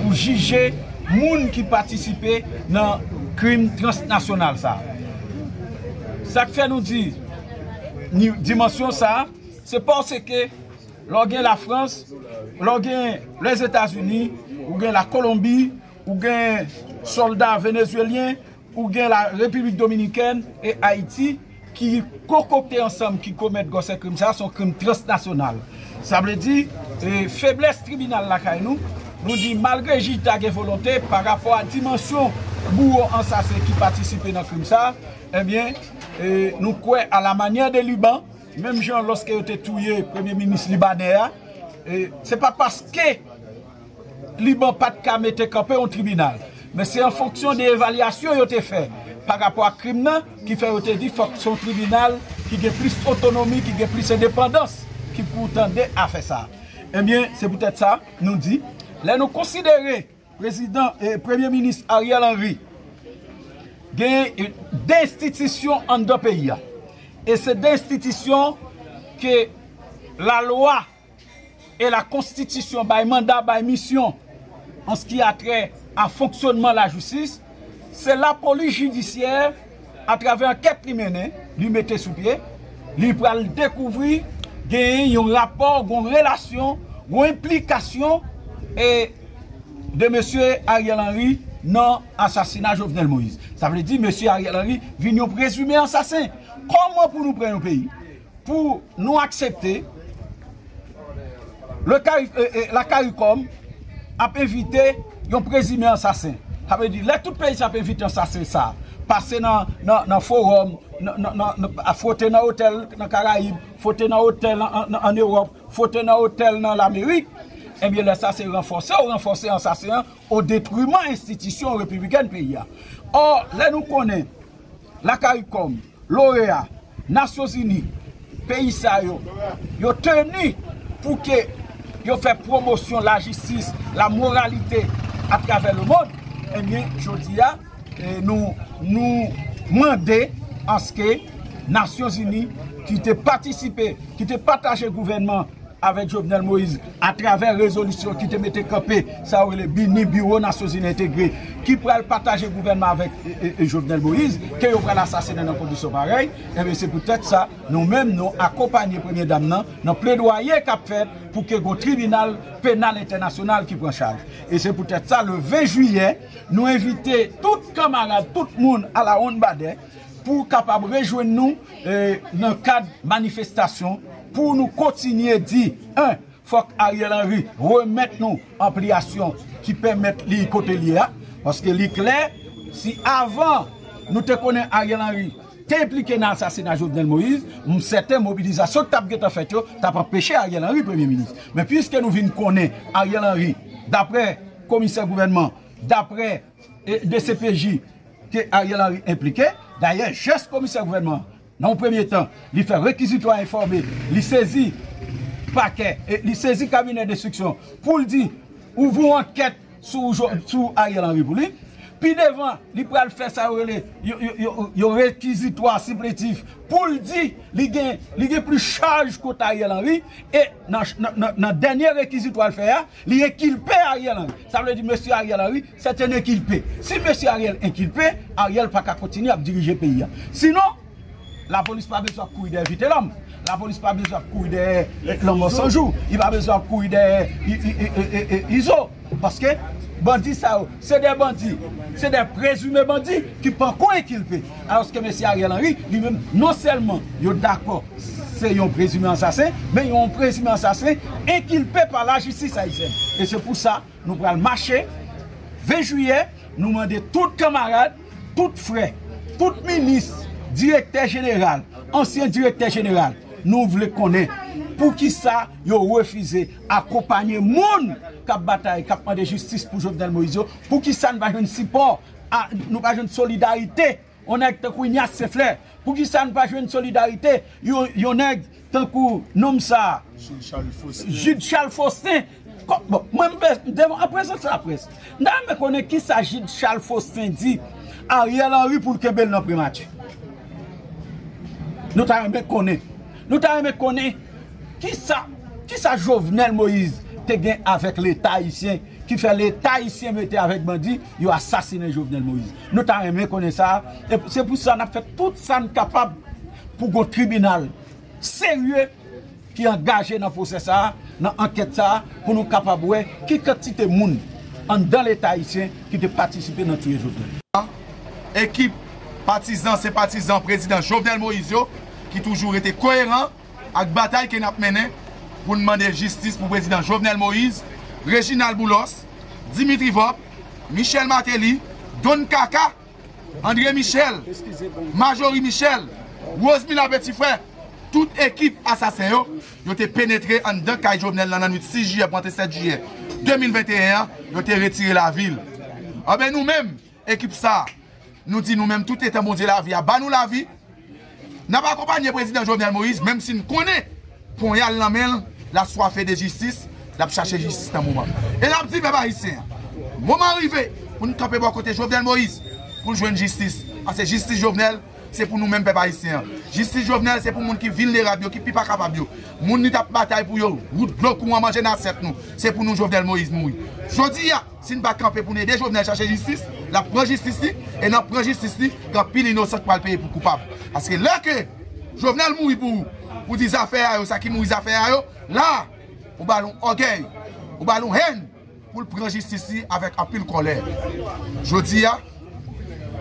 pou jijè moun ki patisipe nan krim transnasyonal sa. Sak fè nou di, Dimensyon sa, se pense ke Lò gen la France Lò gen les Etats-Unis Lò gen la Colombie Lò gen soldat venezuelien Lò gen la Republike Dominikene Et Haiti Ki kokopte ansam ki komet gose krim Sa son krim transnasonal Sa ble di, euh, febles tribunal la kay nou Lou di, malgre jita gen volonté Par rapport a dimensyon mou an sase ki patisipe nan krim sa, eh eh, nou kwe a la manyen de Liban, menm jan loske yo te touye Premier Ministre Libanera, eh, se pa paske, Liban pat ka mette kapè an tribunal, men se an fonksyon de evalyasyon yo te fè, par rapò a krim nan, ki fè yo te di fonksyon tribunal, ki ge plis otonomi, ki ge plis edependans, ki pou tande a fè sa. Emyen, se poutet sa, nou di, la nou konsidere, Prezident et Premier Ministre Ariel Henry, gen yon destitisyon an do peyi ya. E se destitisyon ke la loa e la konstitisyon bay mandat, bay misyon an skia kre a fonksyonman la jousis, se la poli judisyer a travè an ket primènen, li mette sou pie, li pral dekouvri gen yon rapor, gen relasyon, gen implikasyon e... de M. Ariel Henry nan asasina Jovenel Moïse. Sa vle di M. Ariel Henry vin yon prezime asasin. Koman pou nou pren yon peyi? Pou nou aksepte euh, euh, la Karikom ap evite yon prezime asasin. Sa vle di lè tout peyi ap evite asasin sa. Pase nan forum, a fote nan hotel nan Karaib, fote nan hotel nan Europe, fote nan hotel nan l'Amerik, emye eh lè sa se renfonse ou renfonse an sa se an ou detrouman institisyon republikan pe ya. Or, lè nou konen, lakay kom, lorea, nasyon zini, pe isa yo, yo teni pou ke yo fè promosyon la jistis, la moralite a traven lè moun, eh emye, eh, jodi ya, nou mwande anske nasyon zini ki te patisipe, ki te pataje gouvernement avèk Jovenel Moïse, a travèr rezolusyon ki te mette kapè, sa ou li bi ni biro nasozine integre, ki pral pataje gouverman avèk e, e, e, Jovenel Moïse, ke yo pral asasene nan kondisyon parel, e eh bè se pou tèt sa, nou mèm nou akopanyè premier dam nan, nou plèdouayè kap fè, pou ke go tribunal penal internasyonal ki pran chalj. E se pou tèt sa, le 20 juyen, nou evite tout kamarade, tout moun ala on badè, pou kapab rejouè nou, eh, nan kad manifestasyon, pou nou kontinye di, fòk Ariel Henry remèt nou ampliasyon ki pèmèt li kote li ya, pòske li klet, si avan nou te konen Ariel Henry, te implike nan sasinajou vnen Moïse, mou se te mobiliza, sò tap ge ta fètyo, ta pa peche Ariel Henry, Premier Ministre. Mè pwiske nou vin konen Ariel Henry, dapre komiser gouvenman, dapre eh, DCPJ, ke Ariel Henry implike, daye jès komiser gouvenman, Nan ou premier tan, li fe rekizito a informe, li sezi pakè, li sezi kabine destriksyon pou li di ouvou anket sou Ariel Henry pou li. Pi devan, li pre al fe sa rele yo rekizito a simpletif pou li di li gen pli chaj kote Ariel Henry. E nan denye rekizito al fe a, li ekilpe Ariel Henry. Sa mwen di mèsy Ariel Henry, se ten ekilpe. Si mèsy Ariel ekilpe, Ariel pakè kontini ap dirije peyi a. La polis pa bezwa kouy de evite l'om La polis pa bezwa kouy de l'om osanjou I pa bezwa kouy de Izo Paske bandi sa ou Se de bandi Se de prezume bandi Ki pa kou ekilpe Non selman yo dako Se yon prezume ansasen Men yon prezume ansasen Ekilpe pa la jisi sa isen E se pou sa nou pral mache Vejouye nou mande tout kamarade Tout fre Tout minis Direkter jeneral, ansyen direkter jeneral, nou vle konen pou ki sa yo refize akopanyen moun kap batay, kap pande justis pou jovdel Moïse, pou ki sa nou pa jwen sipon, ah, nou pa jwen solidarite, yon neg tenkou yon yas seflè, pou ki sa nou pa jwen solidarite, yon neg tenkou nom sa... Jude Charles Faustin. Jude Charles Faustin. Mwen mbe devon apresen sa apres. Nan mbe konen ki sa Jude Charles Faustin di a riyal anri pou kebel nan primatik. Nou ta reme kone, nou ta reme kone ki sa, ki sa Jovenel Moïse te gen avèk lè taïsien, ki fè lè taïsien mè te avèk bandi, yo asasine Jovenel Moïse. Nou ta reme kone sa, e se pou sa na fè tout san kapab pou go tribunal, se lue ki angaje nan fose sa, nan anket sa, pou nou kapab wè ki katite moun an dan lè taïsien ki te patisipe nan tiye Jovenel. ki toujou rete koheran ak batay ke nap mene, pou nmane jistis pou prezident Jovenel Moïse, Reginald Boulos, Dimitri Vop, Michel Martelly, Don Kaka, André Michel, Majorie Michel, Rosmin Abetifre, tout ekip asasen yo, yo te penetre an dek kay Jovenel nan anwit 6 juye, 27 juye, 2021, yo te retire la vil. A ah be nou men, ekip sa, nou di nou men tout etan moun di la vi, a ah, ban nou la vi, N ap akopanye prezident Jovenel Moïse, mèm si nou konè, pou yal namèl la swafè de jistis, l ap chache jistis nan mouman. E l ap di mèba hisse, mouman rive, pou nou kapè bo akote Jovenel Moïse, pou jwen jistis, an ah, se jistis Jovenel, Se pou nou menm pe bayisyen Jistis jovenel se pou moun ki vin lera biyo Ki pi pa kaba biyo Moun ni tap batay pou yo Rout blokou an manje nan set nou Se pou nou jovenel mou iz mou Jodi ya Sin bakanpe pou ne de jovenel chache jistis La pranjistis li E nan pranjistis li Gapil inosak palpeye pou koupab Aske lakè Jovenel mou i pou Pou di zafè a yo Sa ki mou i zafè a yo La Ou balon ogey Ou balon hen Poul pranjistis li Avèk apil kolè Jodi ya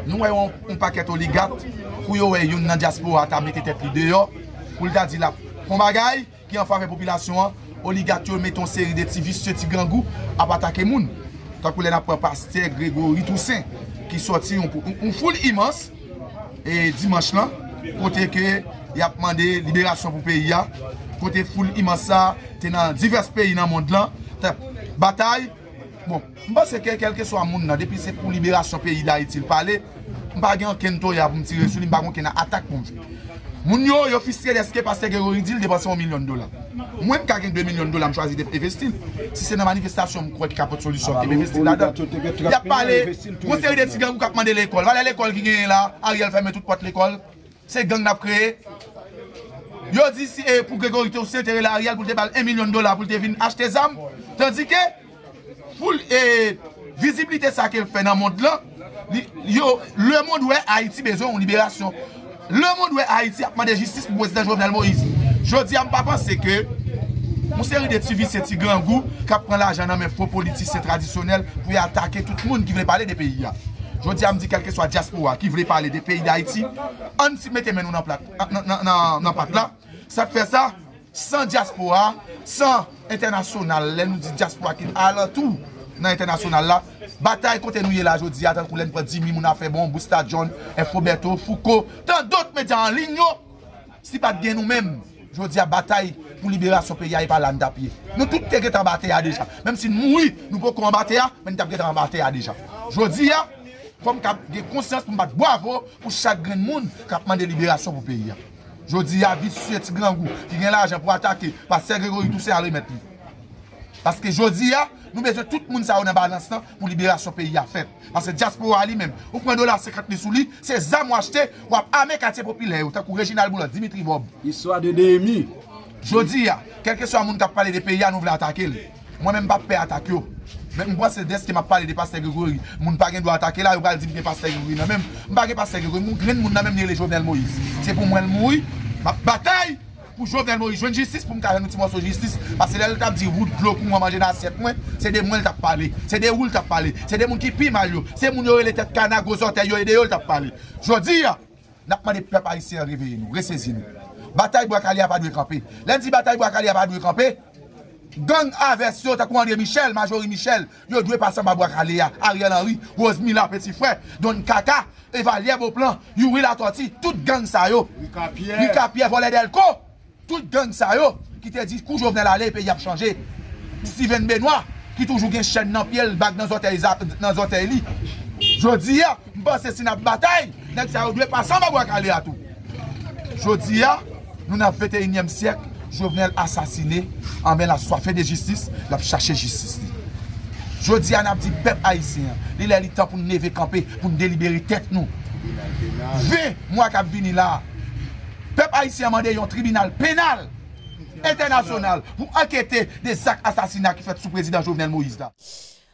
Nou wè yon un paket oligat kou yon wè yon nan jaspo a ta mette tepli deyo. Kou l da di la. Kou magay ki an fave popilasyon an, oligat yon metton seri de ti visye ti gangou a patake moun. Ta kou lè na pwapaste Gregor Ritoussien ki soti yon pou. Un foul imans. E dimans lan, kote ke yap mande liberasyon pou peyi ya. Kote foul imans sa tenan divers peyi nan mond lan. Ta batay. Bon, mba se ke kel keso an moun nan, depi se pou liberasyon peyi da itil pale, mba gen an kento ya pou mti resulim, mba gen an atak pou mfi. Moun yo yo fiske deske pas te gero ridil depan se 1 milyon dolan. Mwen mka gen 2 milyon dolan mchwazi de pe vestil, si se nan manifestasyon mkwet kapot solusyon, te ah pe vestil bon, la dan. Ya pale, mwen seri de ti gen wou kapman de l'ekol, wale l'ekol ki gire la, a rial feme tout pot l'ekol, se gang nap kreye. Yo di si e pou gregorite ou se tere la a rial pou te bal 1 milyon dolan pou te vin achte zam, te di ke? Foul e vizibilite sa ke fenamonde lan Yo, le moun wè Haiti bezo ou liberasyon Le moun wè Haiti apman de jistis pou president Jovenel Moise Jodi am pa panse ke Moun seri de TV se ti gran gou Kap pran la janan men fo politis, se tradisyonel Pouye atake tout moun ki vle pale de peyi ya Jodi am di kelke swa diaspora ki vle pale de peyi de Haiti An si mette men nou nan patla Sa te fe sa San diaspora, san internasyonal, lè nou di diaspora ki alatou nan internasyonal la, batay kontenou yè la jodi a, tan kou lèn pradimi moun a fè bon, Boustadjon, Enfobeto, Foucault, tan dot medya anlign yo, sti pat gen nou mèm, jodi a batay pou liberasyon pe yè yè pa landa piye. Nou tout te gè tan batay a deja, mèm si nou moui nou pou kon batay a, mèm ni tap gè tan batay a deja. Jodi a, fòm kap gen konsyans pou mbate boavò, pou chagren moun kapman de liberasyon pou pe yè a. Jodi ya, vit sou siye ti gran gou, ki gen la ajan pou atake, pa ser gregor yi tou se al remet li. Paske jodi ya, nou beze tout moun sa ou nan ban lansan pou liberasyon peyi ya fet. Paske diaspora li men, ou kwen do la sekat li sou li, se zam wachete, wap ame katye popilè yo, ta kou rejinal bou la Dimitri Bob. Iswa de deyemi. Jodi ya, kelke so an moun kap pale de peyi ya nou vle atake li. Mwen men bap pey atake yo. Mwen mwen se deske mwen pale de paste grigori. Mwen pa gen do atake la, yon bal di mwen de paste grigori nan menm. Mwen pale de paste grigori, mwen gren nan menm ni le jovenel moui. Se pou mwen moui, batay pou jovenel moui. Jwen justice pou mwen karen nou ti moun so justice. Pas se lè lè tam di wou glokou mwen manje nan set mwen, se de mwen l tap pale. Se de wou l tap pale. Se de mwen ki pi mal yo. Se mwen yon lè tet kanan gozote yo, yon l tap pale. Jou di ya, nan pwane pepa isi a revi yon. Re sezi yon. Batay bo akali avadwe kampi. Gang avesyo tak wande Michel, majori Michel Yo dwe pasan mabwak hale ya Ariel Henry, Rosemilla, Petit Frè Don Kaka, Eva Lieb ou plan Yuril Atoti, tout gang sayo Yuka Pierre, Yuka Pierre volè del ko Tout gang sayo Ki te di kou jo vnen la ley pe yap chanje Steven Benoit, ki toujou gen chen nan piel Bak nan zotey li Jodi ya, mba se sin ap batay Nek sa yo dwe pasan mabwak hale ya tou Jodi ya Nou nan 21e siyek Jovenel asasine, anmen la swafen de jistis, lop chache jistis li. Jodi an ap di pep haisyen, li lè li tan pou nou neve kampe, pou nou deliberi tek nou. Ve mwa kap vini la, pep haisyen mande yon tribunal penal, etenasyonal, pou anketi de zak asasina ki fet sou prezident jovenel Moïse la.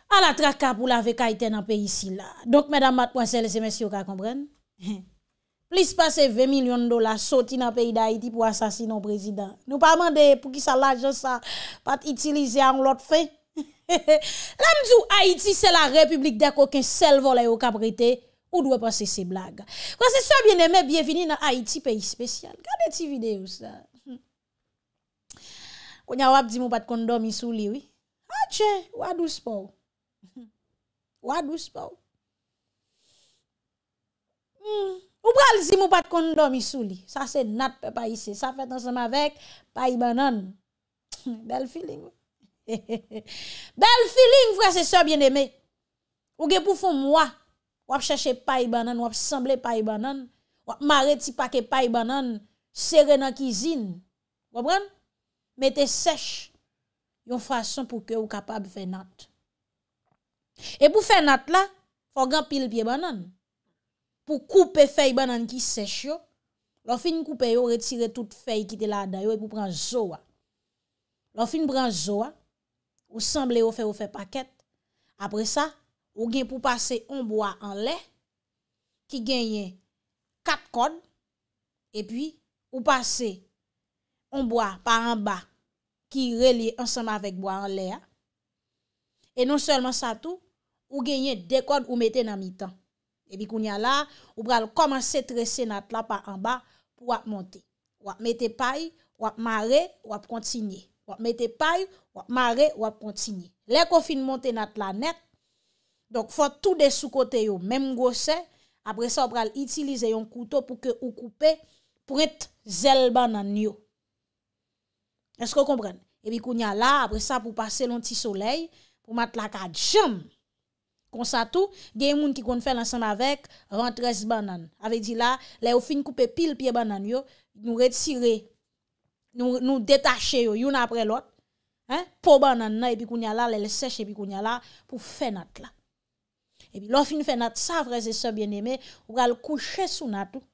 An la trak kap ou la ve ka iten ap pe yisi la. Donk mèdam mat ponsel se mèsyo ka kombren. Plis pase 20 milyon dola soti nan peyi da Haiti pou asasi nan prezident. Nou pa mande pou ki sa laje sa pati itilize an lot fe. La mdou Haiti se la republik deko ken selvo la yo kaprete ou dwe pase se blaga. Kwa se sa bieneme, bienveni nan Haiti peyi spesyal. Kade ti videyo sa? Kwa nya wap di mou pati kondomi sou liwi. Ache, ah, wadou spou. Wadou spou. Hmm. Ou pral zi mou pat kondon misou li? Sa se nat pe paise. Sa fet ansanm avek paye banan. Bel feeling. Bel feeling vwa se so bien eme. Ou ge pou foun mwa. Wap chache paye banan. Wap semble paye banan. Wap mare ti pake paye banan. Seren an kizine. Wabran? Mete sech. Yon fwa son pou ke ou kapab fe nat. E pou fe nat la, fwa gan pil pie banan. pou koupe fèy banan ki sèch yo, lò fin koupe yo, retire tout fèy ki te la da yo, e pou pran zo wa. Lò fin pran zo wa, ou semb le yo fè, ou fè pakèt, apre sa, ou gen pou pase onboa an lè, ki genye kat kod, e pi, ou pase onboa par an ba, ki releye ansama avèk boa an lè a, e non selman sa tou, ou genye de kod ou mette nan mi tan. Ebi kounya la, ou pral komanse trese nat la pa anba pou wap monte. Wap mete pay, wap mare, wap kontinye. Wap mete pay, wap mare, wap kontinye. Le konfin monte nat la net. Donk fwa tout de sou kote yo, mem gose. Apre sa ou pral itilize yon kouto pou ke ou koupe pou et zel ban nan yo. Esko konpren? Ebi kounya la, apre sa pou pase lonti soley, pou mat la ka jom. Konsa tou, gen moun ki kon fè lansanm avèk, rentres banan. Ave di la, le ou fin koupe pil piye banan yo, nou retire, nou detache yo, yon apre lot. Po banan nan epi kounya la, le leseche epi kounya la, pou fè nat la. E pi, lò fin fè nat sa vreze sa bien eme, ou ral kouche sou natou.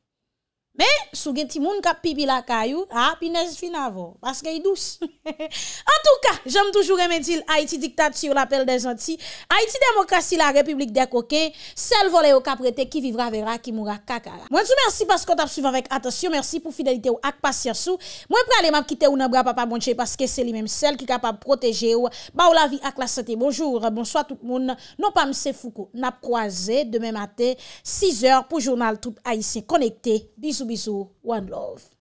Men, sou gen ti moun kap pibi la kayou, ha, pinez fin avon, paske yi douz. En touka, jom toujou remetil Haiti diktat sur l'apel de zanti. Haiti demokrasi la republik de koke, sel vole yo kap rete ki vivra vera, ki moura kakara. Mwen sou mersi paskot ap suivan vek atasyon, mersi pou fidelite ou ak pasyasu. Mwen pralem ap kite ou nan bra pa pa mounche paske se li menm sel ki kap ap proteje ou ba ou la vi ak la sate. Bonjour, bonsoit tout moun. Non pa mse foukou. Nap kwaze, demen mate, 6 or pou jounal troupe ha bisu one love